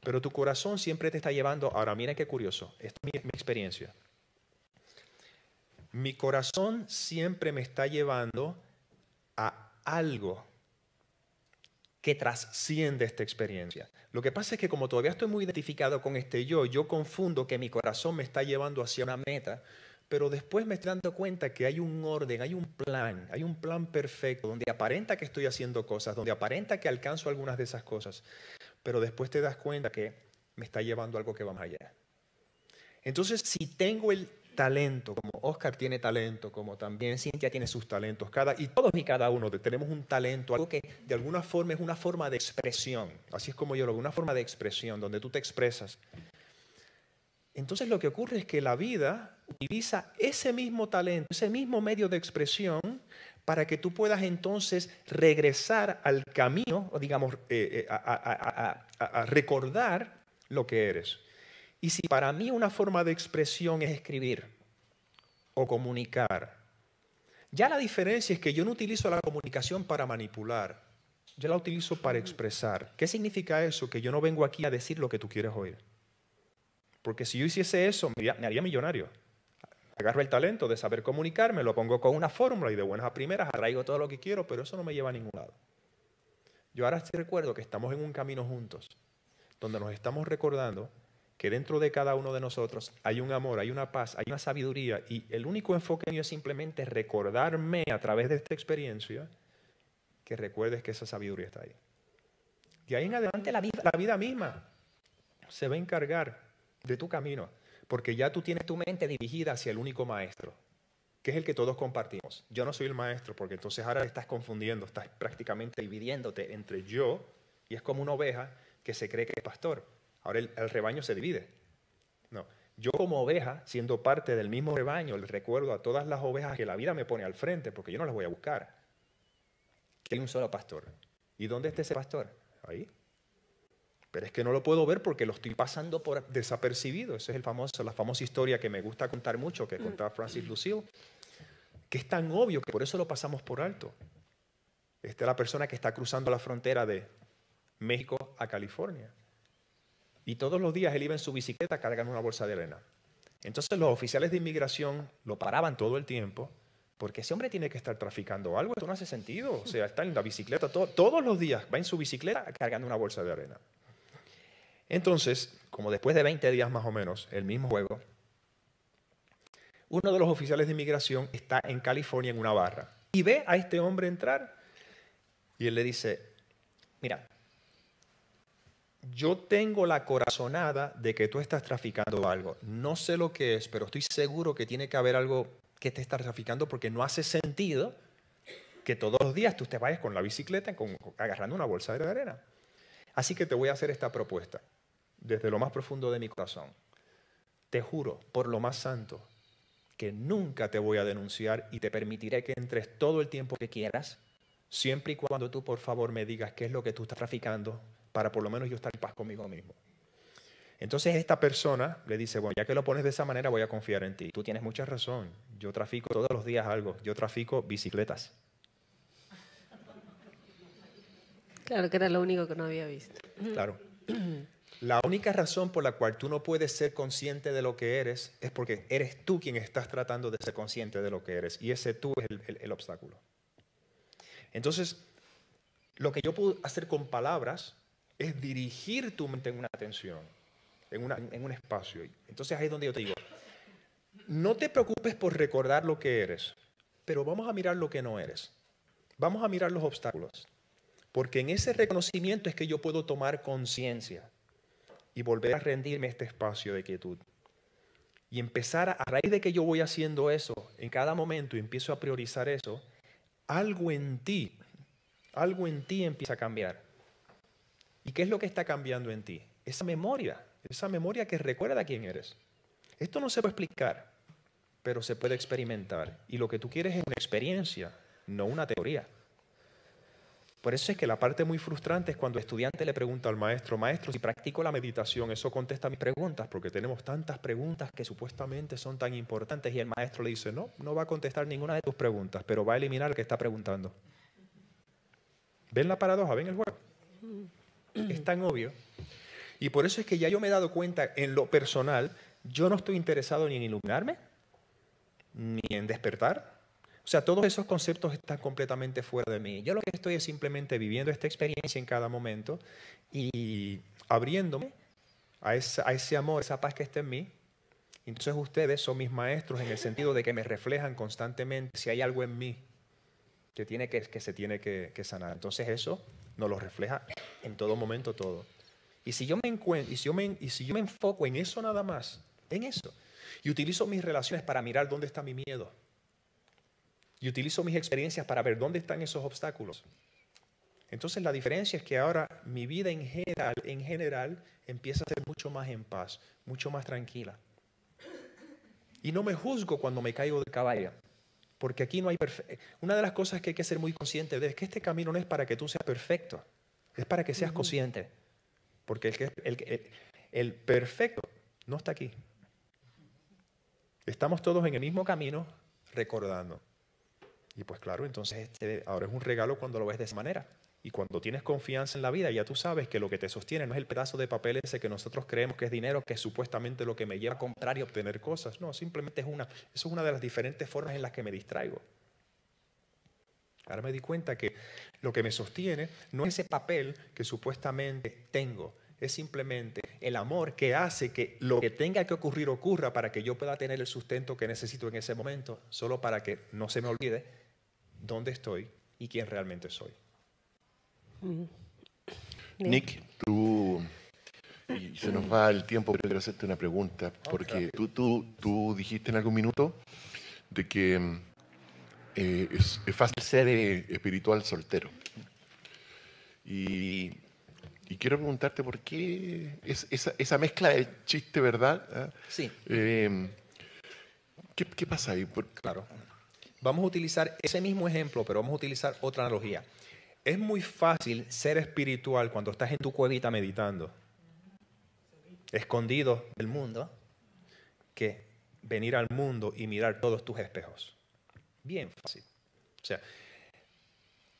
Pero tu corazón siempre te está llevando, ahora mira qué curioso, esta es mi, mi experiencia. Mi corazón siempre me está llevando a algo que trasciende esta experiencia. Lo que pasa es que como todavía estoy muy identificado con este yo, yo confundo que mi corazón me está llevando hacia una meta, pero después me estoy dando cuenta que hay un orden, hay un plan, hay un plan perfecto, donde aparenta que estoy haciendo cosas, donde aparenta que alcanzo algunas de esas cosas, pero después te das cuenta que me está llevando algo que va más allá. Entonces, si tengo el talento, como Oscar tiene talento, como también Cintia tiene sus talentos, cada, y todos y cada uno tenemos un talento, algo que de alguna forma es una forma de expresión, así es como yo lo veo, una forma de expresión, donde tú te expresas. Entonces lo que ocurre es que la vida utiliza ese mismo talento, ese mismo medio de expresión, para que tú puedas entonces regresar al camino, o digamos, eh, eh, a recordar lo que eres. Y si para mí una forma de expresión es escribir o comunicar, ya la diferencia es que yo no utilizo la comunicación para manipular, yo la utilizo para expresar. ¿Qué significa eso? Que yo no vengo aquí a decir lo que tú quieres oír. Porque si yo hiciese eso, me haría, millonario. Agarro el talento de saber comunicarme, lo pongo con una fórmula y de buenas a primeras atraigo todo lo que quiero, pero eso no me lleva a ningún lado. Yo ahora te recuerdo que estamos en un camino juntos, donde nos estamos recordando que dentro de cada uno de nosotros hay un amor, hay una paz, hay una sabiduría y el único enfoque mío es simplemente recordarme a través de esta experiencia que recuerdes que esa sabiduría está ahí. De ahí en adelante la vida, la vida misma se va a encargar de tu camino, porque ya tú tienes tu mente dirigida hacia el único maestro, que es el que todos compartimos. Yo no soy el maestro, porque entonces ahora estás confundiendo, estás prácticamente dividiéndote entre yo, y es como una oveja que se cree que es pastor. Ahora el, rebaño se divide. No, yo como oveja, siendo parte del mismo rebaño, le recuerdo a todas las ovejas que la vida me pone al frente, porque yo no las voy a buscar, que hay un solo pastor. ¿Y dónde está ese pastor? Ahí. Pero es que no lo puedo ver porque lo estoy pasando por desapercibido. Esa es la famosa historia que me gusta contar mucho, que contaba mm. Francis Lucille, que es tan obvio que por eso lo pasamos por alto. Esta es la persona que está cruzando la frontera de México a California. Y todos los días él iba en su bicicleta cargando una bolsa de arena. Entonces los oficiales de inmigración lo paraban todo el tiempo porque ese hombre tiene que estar traficando algo. Esto no hace sentido. O sea, está en la bicicleta todos los días, va en su bicicleta cargando una bolsa de arena. Entonces, como después de 20 días más o menos, el mismo juego, uno de los oficiales de inmigración está en California en una barra y ve a este hombre entrar y él le dice, mira, yo tengo la corazonada de que tú estás traficando algo. No sé lo que es, pero estoy seguro que tiene que haber algo que te estás traficando porque no hace sentido que todos los días tú te vayas con la bicicleta agarrando una bolsa de arena. Así que te voy a hacer esta propuesta desde lo más profundo de mi corazón. Te juro, por lo más santo, que nunca te voy a denunciar y te permitiré que entres todo el tiempo que quieras, siempre y cuando tú, por favor, me digas qué es lo que tú estás traficando, para por lo menos yo estar en paz conmigo mismo. Entonces esta persona le dice, bueno, ya que lo pones de esa manera, voy a confiar en ti. Tú tienes mucha razón. Yo trafico todos los días algo. Yo trafico bicicletas. Claro, que era lo único que no había visto. Claro. La única razón por la cual tú no puedes ser consciente de lo que eres es porque eres tú quien estás tratando de ser consciente de lo que eres. Y ese tú es el, el obstáculo. Entonces, lo que yo puedo hacer con palabras es dirigir tu mente en una atención, en, un espacio. Entonces ahí es donde yo te digo, no te preocupes por recordar lo que eres, pero vamos a mirar lo que no eres. Vamos a mirar los obstáculos, porque en ese reconocimiento es que yo puedo tomar conciencia y volver a rendirme este espacio de quietud. Y empezar, a, a raíz de que yo voy haciendo eso en cada momento y empiezo a priorizar eso, algo en ti, algo en ti empieza a cambiar. ¿Y qué es lo que está cambiando en ti? Esa memoria, esa memoria que recuerda quién eres. Esto no se puede explicar, pero se puede experimentar. Y lo que tú quieres es una experiencia, no una teoría. Por eso es que la parte muy frustrante es cuando el estudiante le pregunta al maestro, maestro, si practico la meditación, eso contesta mis preguntas, porque tenemos tantas preguntas que supuestamente son tan importantes y el maestro le dice, no, no va a contestar ninguna de tus preguntas, pero va a eliminar el que está preguntando. ¿Ven la paradoja? ¿Ven el juego? es tan obvio. Y por eso es que ya yo me he dado cuenta en lo personal, yo no estoy interesado ni en iluminarme, ni en despertar. O sea, todos esos conceptos están completamente fuera de mí. Yo lo que estoy es simplemente viviendo esta experiencia en cada momento y abriéndome a, ese amor, esa paz que está en mí. Entonces ustedes son mis maestros en el sentido de que me reflejan constantemente si hay algo en mí que, tiene que, que se tiene que, que sanar. Entonces eso nos lo refleja en todo momento todo. Y si yo me, y si yo me, y si yo me enfoco en eso nada más, en eso, y utilizo mis relaciones para mirar dónde está mi miedo, y utilizo mis experiencias para ver dónde están esos obstáculos, entonces la diferencia es que ahora mi vida en general, en general empieza a ser mucho más en paz, mucho más tranquila. Y no me juzgo cuando me caigo de caballo porque aquí no hay perfecto. Una de las cosas que hay que ser muy consciente de es que este camino no es para que tú seas perfecto, es para que seas consciente, porque el, perfecto no está aquí. Estamos todos en el mismo camino recordando. Y pues claro, entonces este ahora es un regalo cuando lo ves de esa manera. Y cuando tienes confianza en la vida, ya tú sabes que lo que te sostiene no es el pedazo de papel ese que nosotros creemos que es dinero, que es supuestamente lo que me lleva a comprar y obtener cosas. No, simplemente es una, eso es una de las diferentes formas en las que me distraigo. Ahora me di cuenta que lo que me sostiene no es ese papel que supuestamente tengo, es simplemente el amor que hace que lo que tenga que ocurrir ocurra para que yo pueda tener el sustento que necesito en ese momento, solo para que no se me olvide dónde estoy y quién realmente soy. Nick, tú. se nos va el tiempo, pero quiero hacerte una pregunta, porque tú, tú, tú dijiste en algún minuto de que eh, es, fácil ser eh, espiritual soltero. Y, quiero preguntarte por qué esa, mezcla de chiste, ¿verdad? ¿Ah? Sí. Eh, ¿qué, pasa ahí? Claro. Vamos a utilizar ese mismo ejemplo, pero vamos a utilizar otra analogía. Es muy fácil ser espiritual cuando estás en tu cuevita meditando, escondido del mundo, que venir al mundo y mirar todos tus espejos. Bien fácil. O sea,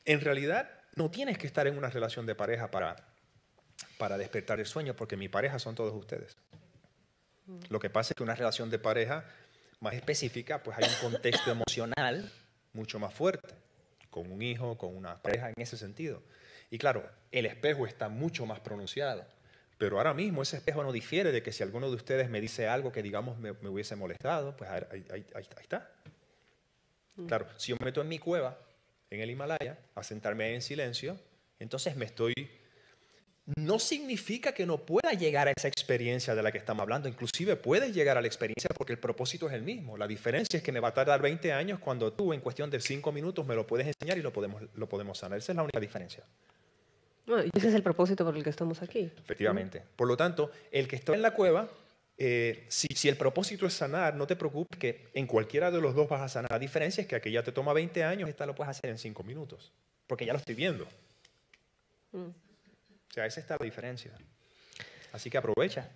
en realidad no tienes que estar en una relación de pareja para, para despertar el sueño, porque mi pareja son todos ustedes. Lo que pasa es que una relación de pareja más específica, pues hay un contexto emocional mucho más fuerte con un hijo, con una pareja, en ese sentido. Y claro, el espejo está mucho más pronunciado. Pero ahora mismo ese espejo no difiere de que si alguno de ustedes me dice algo que, digamos, me, hubiese molestado, pues ahí, está. Mm. Claro, si yo me meto en mi cueva, en el Himalaya, a sentarme ahí en silencio, entonces me estoy no significa que no pueda llegar a esa experiencia de la que estamos hablando. Inclusive puedes llegar a la experiencia porque el propósito es el mismo. La diferencia es que me va a tardar 20 años cuando tú en cuestión de 5 minutos me lo puedes enseñar y lo podemos, lo podemos sanar. Esa es la única diferencia. ese es el propósito por el que estamos aquí. Efectivamente. Por lo tanto, el que está en la cueva, eh, si, el propósito es sanar, no te preocupes que en cualquiera de los dos vas a sanar. La diferencia es que aquella te toma 20 años, esta lo puedes hacer en 5 minutos, porque ya lo estoy viendo. Mm. O sea, esa está la diferencia. Así que aprovecha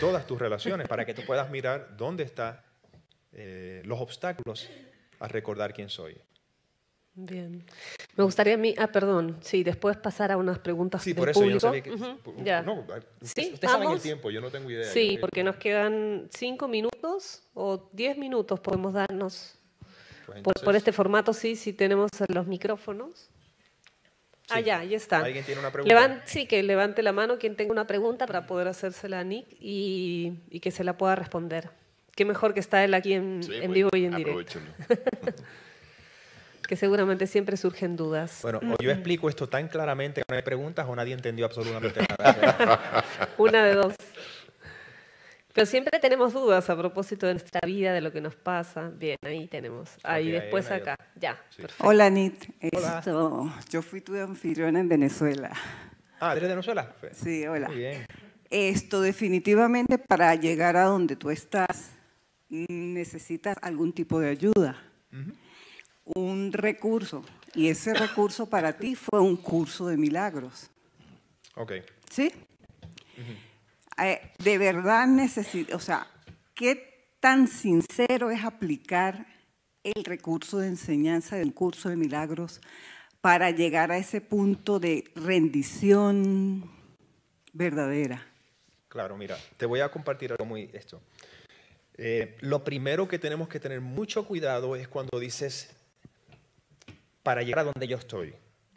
todas tus relaciones para que tú puedas mirar dónde están eh, los obstáculos a recordar quién soy. Bien. Me gustaría a mí, ah, perdón, sí, después pasar a unas preguntas. Sí, por eso yo no sabía que. Ah, ¿Sí? Ustedes el tiempo, yo no tengo idea. Sí, porque nos quedan cinco minutos o diez minutos podemos darnos. Pues por, este formato, sí, si tenemos los micrófonos. Ah, ya, ahí está. ¿Alguien tiene una pregunta? sí, que levante la mano quien tenga una pregunta para poder hacérsela a Nick y, que se la pueda responder. Qué mejor que está él aquí en, vivo y en directo. que seguramente siempre surgen dudas. Bueno, o yo explico esto tan claramente que no hay preguntas o nadie entendió absolutamente nada. una de dos. Pero siempre tenemos dudas a propósito de nuestra vida, de lo que nos pasa. Bien, ahí tenemos. Ahí después acá. Ya. Perfecto. Hola, Nit. Hola. yo fui tu anfitriona en Venezuela. Ah, ¿eres de Venezuela? Sí, hola. bien. Esto definitivamente para llegar a donde tú estás necesitas algún tipo de ayuda, un recurso. Y ese recurso para ti fue un curso de milagros. Ok. ¿Sí? Eh, de verdad necesita, o sea, qué tan sincero es aplicar el recurso de enseñanza del curso de milagros para llegar a ese punto de rendición verdadera. Claro, mira, te voy a compartir algo muy esto. Eh, lo primero que tenemos que tener mucho cuidado es cuando dices para llegar a donde yo estoy,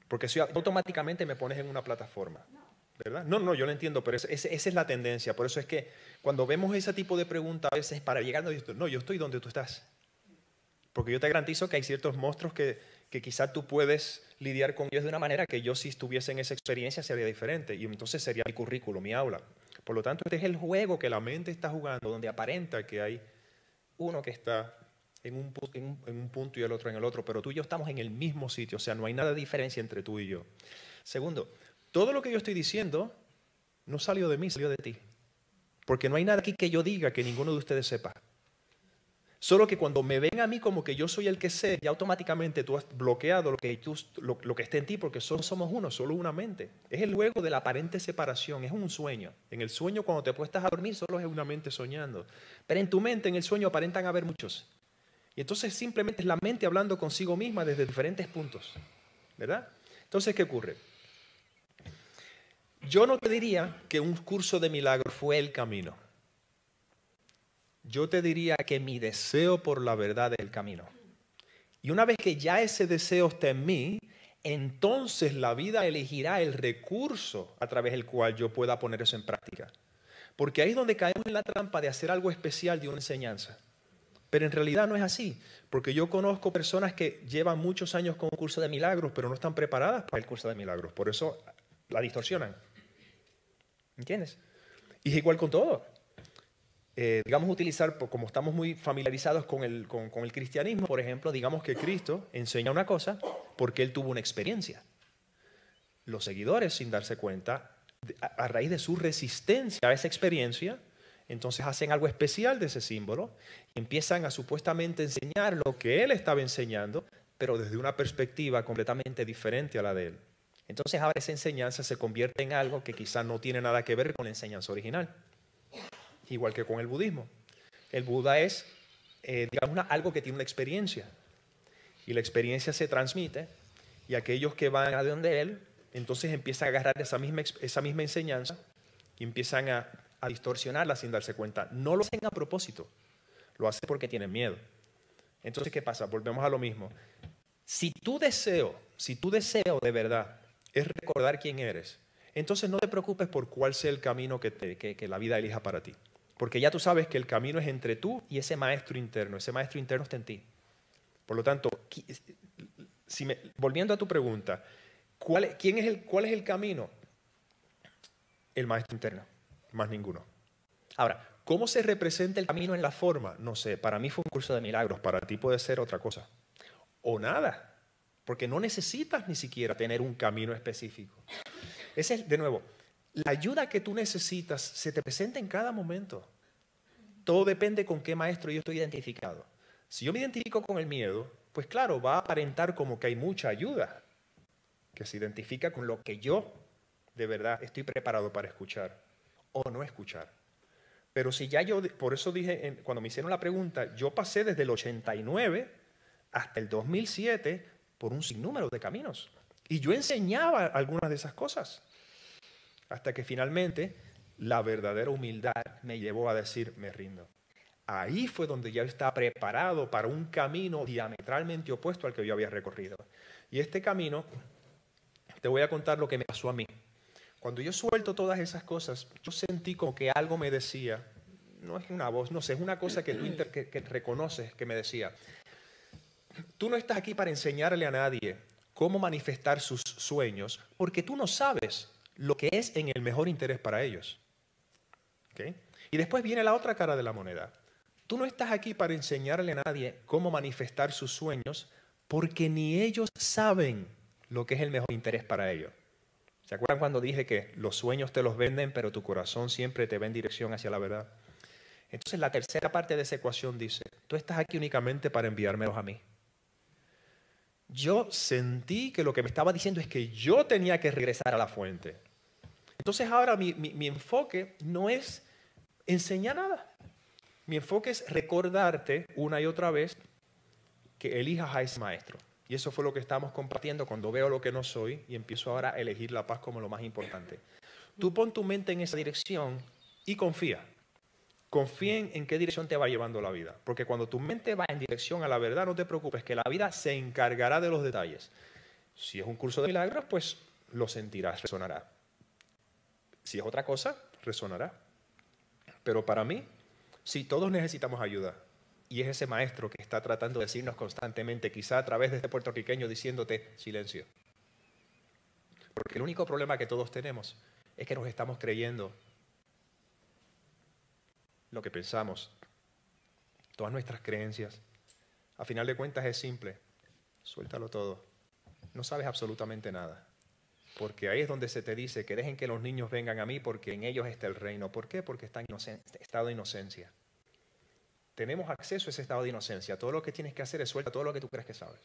porque automáticamente me pones en una plataforma. ¿verdad? No, no, yo lo entiendo, pero esa, es la tendencia. Por eso es que cuando vemos ese tipo de preguntas, a veces para llegar, no, yo estoy donde tú estás. Porque yo te garantizo que hay ciertos monstruos que, quizás tú puedes lidiar con ellos de una manera que yo si estuviese en esa experiencia sería diferente. Y entonces sería mi currículo, mi aula. Por lo tanto, este es el juego que la mente está jugando, donde aparenta que hay uno que está en un, en un punto y el otro en el otro, pero tú y yo estamos en el mismo sitio, o sea, no hay nada de diferencia entre tú y yo. Segundo, todo lo que yo estoy diciendo no salió de mí, salió de ti. Porque no hay nada aquí que yo diga que ninguno de ustedes sepa. Solo que cuando me ven a mí como que yo soy el que sé, ya automáticamente tú has bloqueado lo que, tú, está en ti, porque solo somos uno, solo una mente. Es el juego de la aparente separación, es un sueño. En el sueño, cuando te puestas a dormir, solo es una mente soñando. Pero en tu mente, en el sueño, aparentan haber muchos. Y entonces simplemente es la mente hablando consigo misma desde diferentes puntos. ¿Verdad? Entonces, ¿qué ocurre? Yo no te diría que un curso de milagro fue el camino. Yo te diría que mi deseo por la verdad es el camino. Y una vez que ya ese deseo está en mí, entonces la vida elegirá el recurso a través del cual yo pueda poner eso en práctica. Porque ahí es donde caemos en la trampa de hacer algo especial de una enseñanza. Pero en realidad no es así, porque yo conozco personas que llevan muchos años con un curso de milagros, pero no están preparadas para el curso de milagros, por eso la distorsionan. ¿Entiendes? Y es igual con todo. Eh, digamos, utilizar, como estamos muy familiarizados con el, con el cristianismo, por ejemplo, digamos que Cristo enseña una cosa porque él tuvo una experiencia. Los seguidores, sin darse cuenta, a raíz de su resistencia a esa experiencia, entonces hacen algo especial de ese símbolo y empiezan a supuestamente enseñar lo que él estaba enseñando, pero desde una perspectiva completamente diferente a la de él. Entonces ahora esa enseñanza se convierte en algo que quizás no tiene nada que ver con la enseñanza original, igual que con el budismo. El Buda es, eh, digamos, algo que tiene una experiencia y la experiencia se transmite y aquellos que van a donde él, entonces empiezan a agarrar esa misma, esa misma enseñanza y empiezan a, a distorsionarla sin darse cuenta. No lo hacen a propósito, lo hacen porque tienen miedo. Entonces, ¿qué pasa? Volvemos a lo mismo. Si tu deseo, si tu deseo de verdad es recordar quién eres. Entonces no te preocupes por cuál sea el camino que, la vida elija para ti. Porque ya tú sabes que el camino es entre tú y ese maestro interno. Ese maestro interno está en ti. Por lo tanto, si me, volviendo a tu pregunta, ¿cuál, quién es el, ¿cuál es el camino? El maestro interno, más ninguno. Ahora, ¿cómo se representa el camino en la forma? No sé, para mí fue un curso de milagros, para ti puede ser otra cosa. O nada porque no necesitas ni siquiera tener un camino específico. es, de nuevo, la ayuda que tú necesitas se te presenta en cada momento. Todo depende con qué maestro yo estoy identificado. Si yo me identifico con el miedo, pues claro, va a aparentar como que hay mucha ayuda que se identifica con lo que yo de verdad estoy preparado para escuchar o no escuchar. Pero si ya yo, por eso dije, cuando me hicieron la pregunta, yo pasé desde el 89 hasta el 2007 por un sinnúmero de caminos. Y yo enseñaba algunas de esas cosas. Hasta que finalmente la verdadera humildad me llevó a decir, me rindo. Ahí fue donde ya estaba preparado para un camino diametralmente opuesto al que yo había recorrido. Y este camino, te voy a contar lo que me pasó a mí. Cuando yo suelto todas esas cosas, yo sentí como que algo me decía, no es una voz, no sé, es una cosa que tú que, que reconoces que me decía, tú no estás aquí para enseñarle a nadie cómo manifestar sus sueños, porque tú no sabes lo que es en el mejor interés para ellos. Y después viene la otra cara de la moneda. Tú no estás aquí para enseñarle a nadie cómo manifestar sus sueños, porque ni ellos saben lo que es el mejor interés para ellos. ¿Se acuerdan cuando dije que los sueños te los venden, pero tu corazón siempre te ve en dirección hacia la verdad? Entonces la tercera parte de esa ecuación dice, tú estás aquí únicamente para enviármelos a mí yo sentí que lo que me estaba diciendo es que yo tenía que regresar a la fuente. Entonces ahora mi, enfoque no es enseñar nada. Mi enfoque es recordarte una y otra vez que elijas a ese maestro. Y eso fue lo que estamos compartiendo cuando veo lo que no soy y empiezo ahora a elegir la paz como lo más importante. Tú pon tu mente en esa dirección y confía. Confíen en qué dirección te va llevando la vida. Porque cuando tu mente va en dirección a la verdad, no te preocupes, que la vida se encargará de los detalles. Si es un curso de milagros, pues lo sentirás, resonará. Si es otra cosa, resonará. Pero para mí, si todos necesitamos ayuda, y es ese maestro que está tratando de decirnos constantemente, quizá a través de este puertorriqueño, diciéndote silencio. Porque el único problema que todos tenemos es que nos estamos creyendo lo que pensamos, todas nuestras creencias. A final de cuentas es simple, suéltalo todo. No sabes absolutamente nada, porque ahí es donde se te dice que dejen que los niños vengan a mí porque en ellos está el reino. ¿Por qué? Porque está en este estado de inocencia. Tenemos acceso a ese estado de inocencia. Todo lo que tienes que hacer es suelta todo lo que tú crees que sabes.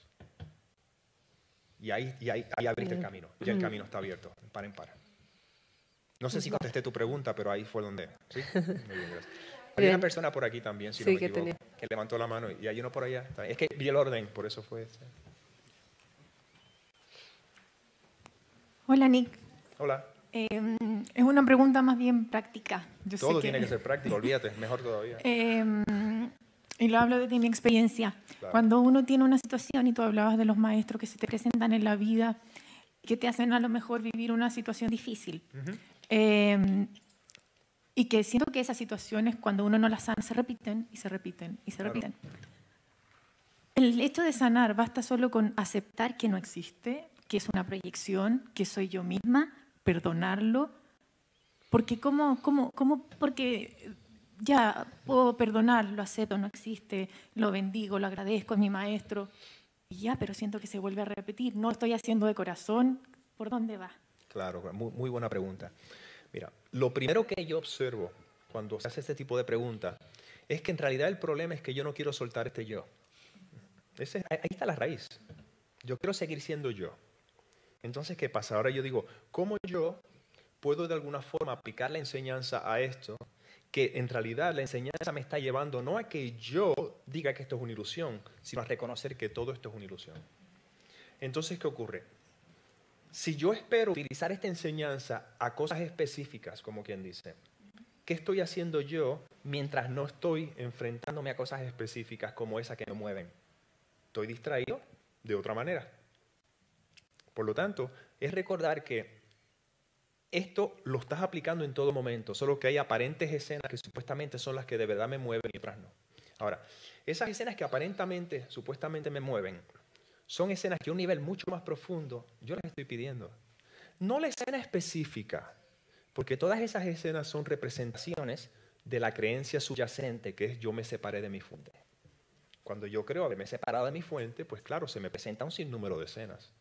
Y ahí, ahí, abriste el camino. Ya el camino está abierto, par en par. No sé si contesté tu pregunta, pero ahí fue donde. ¿sí? Hay una persona por aquí también, si sí, no me que que levantó la mano y hay uno por allá. Es que vi el orden, por eso fue. Hola, Nick. Hola. Em, es una pregunta más bien práctica. Todo tiene que ser práctico, olvídate, mejor todavía. Em, y lo hablo desde mi experiencia. Cuando uno tiene una situación, y tú hablabas de los maestros que se te presentan en la vida, que te hacen a lo mejor vivir una situación difícil. Y que siento que esas situaciones, cuando uno no las sana, se repiten y se repiten y se repiten. El hecho de sanar basta solo con aceptar que no existe, que es una proyección, que soy yo misma, perdonarlo. Porque, ¿cómo, cómo, cómo porque ya puedo perdonar, lo acepto, no existe, lo bendigo, lo agradezco, es mi maestro. Y ya, pero siento que se vuelve a repetir, no estoy haciendo de corazón, ¿por dónde va? Claro, muy, muy buena pregunta. Mira, lo primero que yo observo cuando se hace este tipo de preguntas es que en realidad el problema es que yo no quiero soltar este yo. ahí está la raíz. Yo quiero seguir siendo yo. Entonces, ¿qué pasa? Ahora yo digo, ¿cómo yo puedo de alguna forma aplicar la enseñanza a esto? Que en realidad la enseñanza me está llevando no a que yo diga que esto es una ilusión, sino a reconocer que todo esto es una ilusión. Entonces, ¿qué ocurre? si yo espero utilizar esta enseñanza a cosas específicas, como quien dice, ¿qué estoy haciendo yo mientras no estoy enfrentándome a cosas específicas como esas que me mueven? Estoy distraído de otra manera. Por lo tanto, es recordar que esto lo estás aplicando en todo momento, solo que hay aparentes escenas que supuestamente son las que de verdad me mueven y otras no. Ahora, esas escenas que aparentemente, supuestamente me mueven, son escenas que a un nivel mucho más profundo yo las estoy pidiendo. No la escena específica, porque todas esas escenas son representaciones de la creencia subyacente que es yo me separé de mi fuente. Cuando yo creo que me he separado de mi fuente, pues claro, se me presenta un sinnúmero de escenas.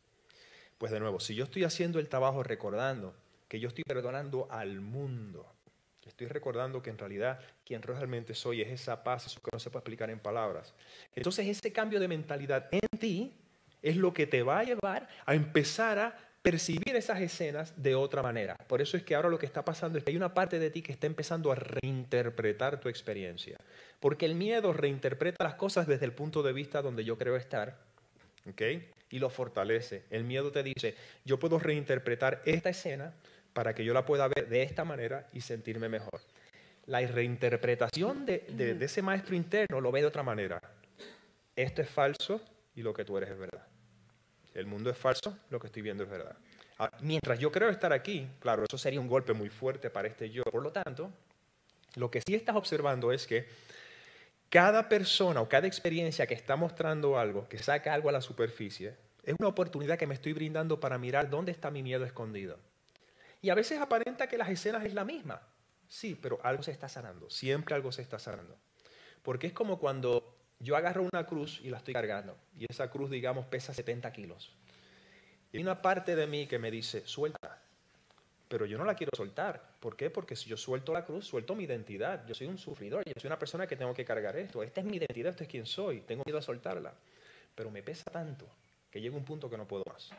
Pues de nuevo, si yo estoy haciendo el trabajo recordando que yo estoy perdonando al mundo, estoy recordando que en realidad quien realmente soy es esa paz, eso que no se puede explicar en palabras. Entonces ese cambio de mentalidad en ti es lo que te va a llevar a empezar a percibir esas escenas de otra manera. Por eso es que ahora lo que está pasando es que hay una parte de ti que está empezando a reinterpretar tu experiencia. Porque el miedo reinterpreta las cosas desde el punto de vista donde yo creo estar, ¿ok? Y lo fortalece. El miedo te dice, yo puedo reinterpretar esta escena para que yo la pueda ver de esta manera y sentirme mejor. La reinterpretación de, de ese maestro interno lo ve de otra manera. Esto es falso y lo que tú eres es verdad el mundo es falso, lo que estoy viendo es verdad. Ah, mientras yo creo estar aquí, claro, eso sería un golpe muy fuerte para este yo. Por lo tanto, lo que sí estás observando es que cada persona o cada experiencia que está mostrando algo, que saca algo a la superficie, es una oportunidad que me estoy brindando para mirar dónde está mi miedo escondido. Y a veces aparenta que las escenas es la misma. Sí, pero algo se está sanando, siempre algo se está sanando. Porque es como cuando yo agarro una cruz y la estoy cargando. Y esa cruz, digamos, pesa 70 kilos. Y hay una parte de mí que me dice, suelta. Pero yo no la quiero soltar. ¿Por qué? Porque si yo suelto la cruz, suelto mi identidad. Yo soy un sufridor, yo soy una persona que tengo que cargar esto. Esta es mi identidad, esto es quien soy. Tengo miedo a soltarla. Pero me pesa tanto que llega un punto que no puedo más.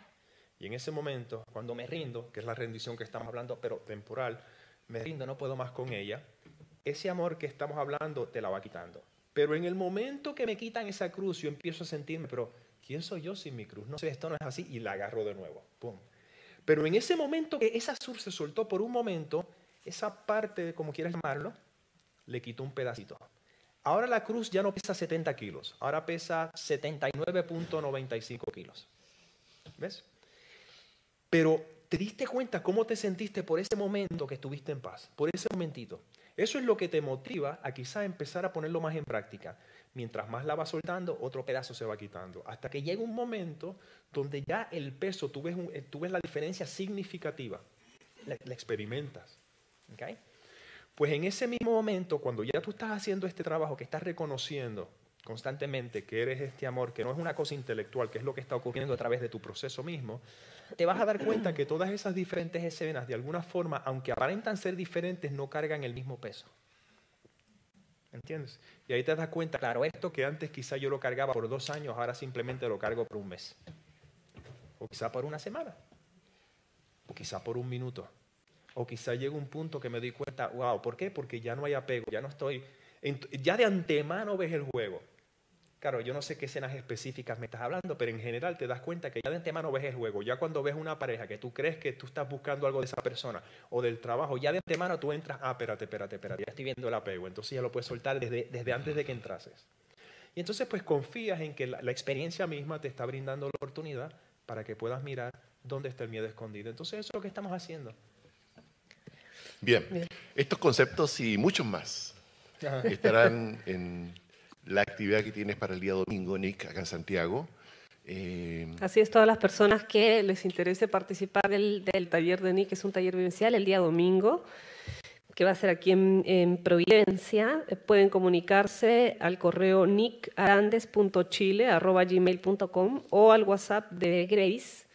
Y en ese momento, cuando me rindo, que es la rendición que estamos hablando, pero temporal, me rindo, no puedo más con ella, ese amor que estamos hablando te la va quitando. Pero en el momento que me quitan esa cruz, yo empiezo a sentirme, pero ¿quién soy yo sin mi cruz? No sé, esto no es así. Y la agarro de nuevo. ¡Pum! Pero en ese momento que esa sur se soltó por un momento, esa parte, como quieras llamarlo, le quitó un pedacito. Ahora la cruz ya no pesa 70 kilos, ahora pesa 79.95 kilos. ¿Ves? Pero te diste cuenta cómo te sentiste por ese momento que estuviste en paz, por ese momentito. Eso es lo que te motiva a quizás empezar a ponerlo más en práctica. Mientras más la vas soltando, otro pedazo se va quitando. Hasta que llega un momento donde ya el peso, tú ves, eh, la diferencia significativa, la, experimentas. ¿okay? Pues en ese mismo momento, cuando ya tú estás haciendo este trabajo, que estás reconociendo constantemente que eres este amor, que no es una cosa intelectual, que es lo que está ocurriendo a través de tu proceso mismo, te vas a dar cuenta que todas esas diferentes escenas, de alguna forma, aunque aparentan ser diferentes, no cargan el mismo peso. ¿Entiendes? Y ahí te das cuenta, claro, esto que antes quizá yo lo cargaba por dos años, ahora simplemente lo cargo por un mes. O quizá por una semana. O quizá por un minuto. O quizá llega un punto que me doy cuenta, wow, ¿por qué? Porque ya no hay apego, ya no estoy... Ya de antemano ves el juego Claro, yo no sé qué escenas específicas me estás hablando, pero en general te das cuenta que ya de antemano ves el juego. Ya cuando ves una pareja que tú crees que tú estás buscando algo de esa persona o del trabajo, ya de antemano tú entras, ah, espérate, espérate, espérate, ya estoy viendo el apego. Entonces ya lo puedes soltar desde, antes de que entrases. Y entonces pues confías en que la, experiencia misma te está brindando la oportunidad para que puedas mirar dónde está el miedo escondido. Entonces eso es lo que estamos haciendo. Bien, estos conceptos y muchos más estarán en la actividad que tienes para el día domingo, Nick, acá en Santiago. Eh, Así es, todas las personas que les interese participar del, taller de Nick, que es un taller vivencial el día domingo, que va a ser aquí en, en Providencia, eh, pueden comunicarse al correo nickarandes.chile.gmail.com o al WhatsApp de Grace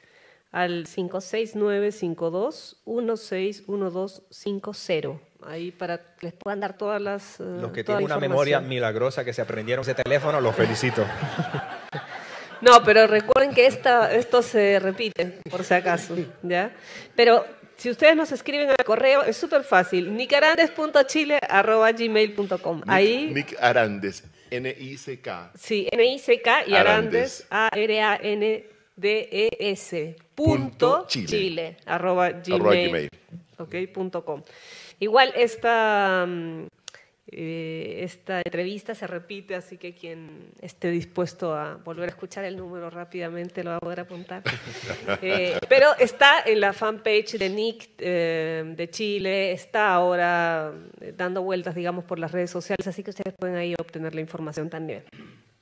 al 569-52-161250. Ahí para les puedan dar todas las... Eh, los que tienen una memoria milagrosa que se aprendieron ese teléfono, los felicito. no, pero recuerden que esta, esto se repite, por si acaso. ¿ya? Pero si ustedes nos escriben al correo, es súper fácil. nicarandes.chile.gmail.com Ahí... Nick Arandes, N-I-C-K. Sí, N-I-C-K y Arandes, a r a n e DES.chile.com Igual esta, mm, eh, esta entrevista se repite, así que quien esté dispuesto a volver a escuchar el número rápidamente lo va a poder apuntar. Eh, pero está en la fanpage de Nick eh, de Chile, está ahora dando vueltas, digamos, por las redes sociales, así que ustedes pueden ahí obtener la información también.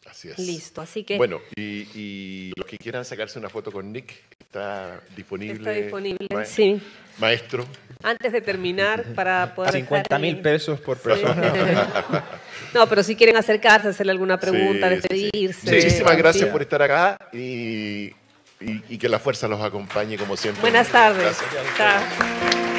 Así es. Listo, así que... Bueno, y, los que quieran sacarse una foto con Nick, está disponible. Está disponible, sí. Maestro. Antes de terminar, para poder... 50 ah, mil pesos por persona. no, pero si quieren acercarse, hacerle alguna pregunta, despedirse. Muchísimas gracias por estar acá y, que la fuerza los acompañe como siempre. Buenas tardes. Gracias.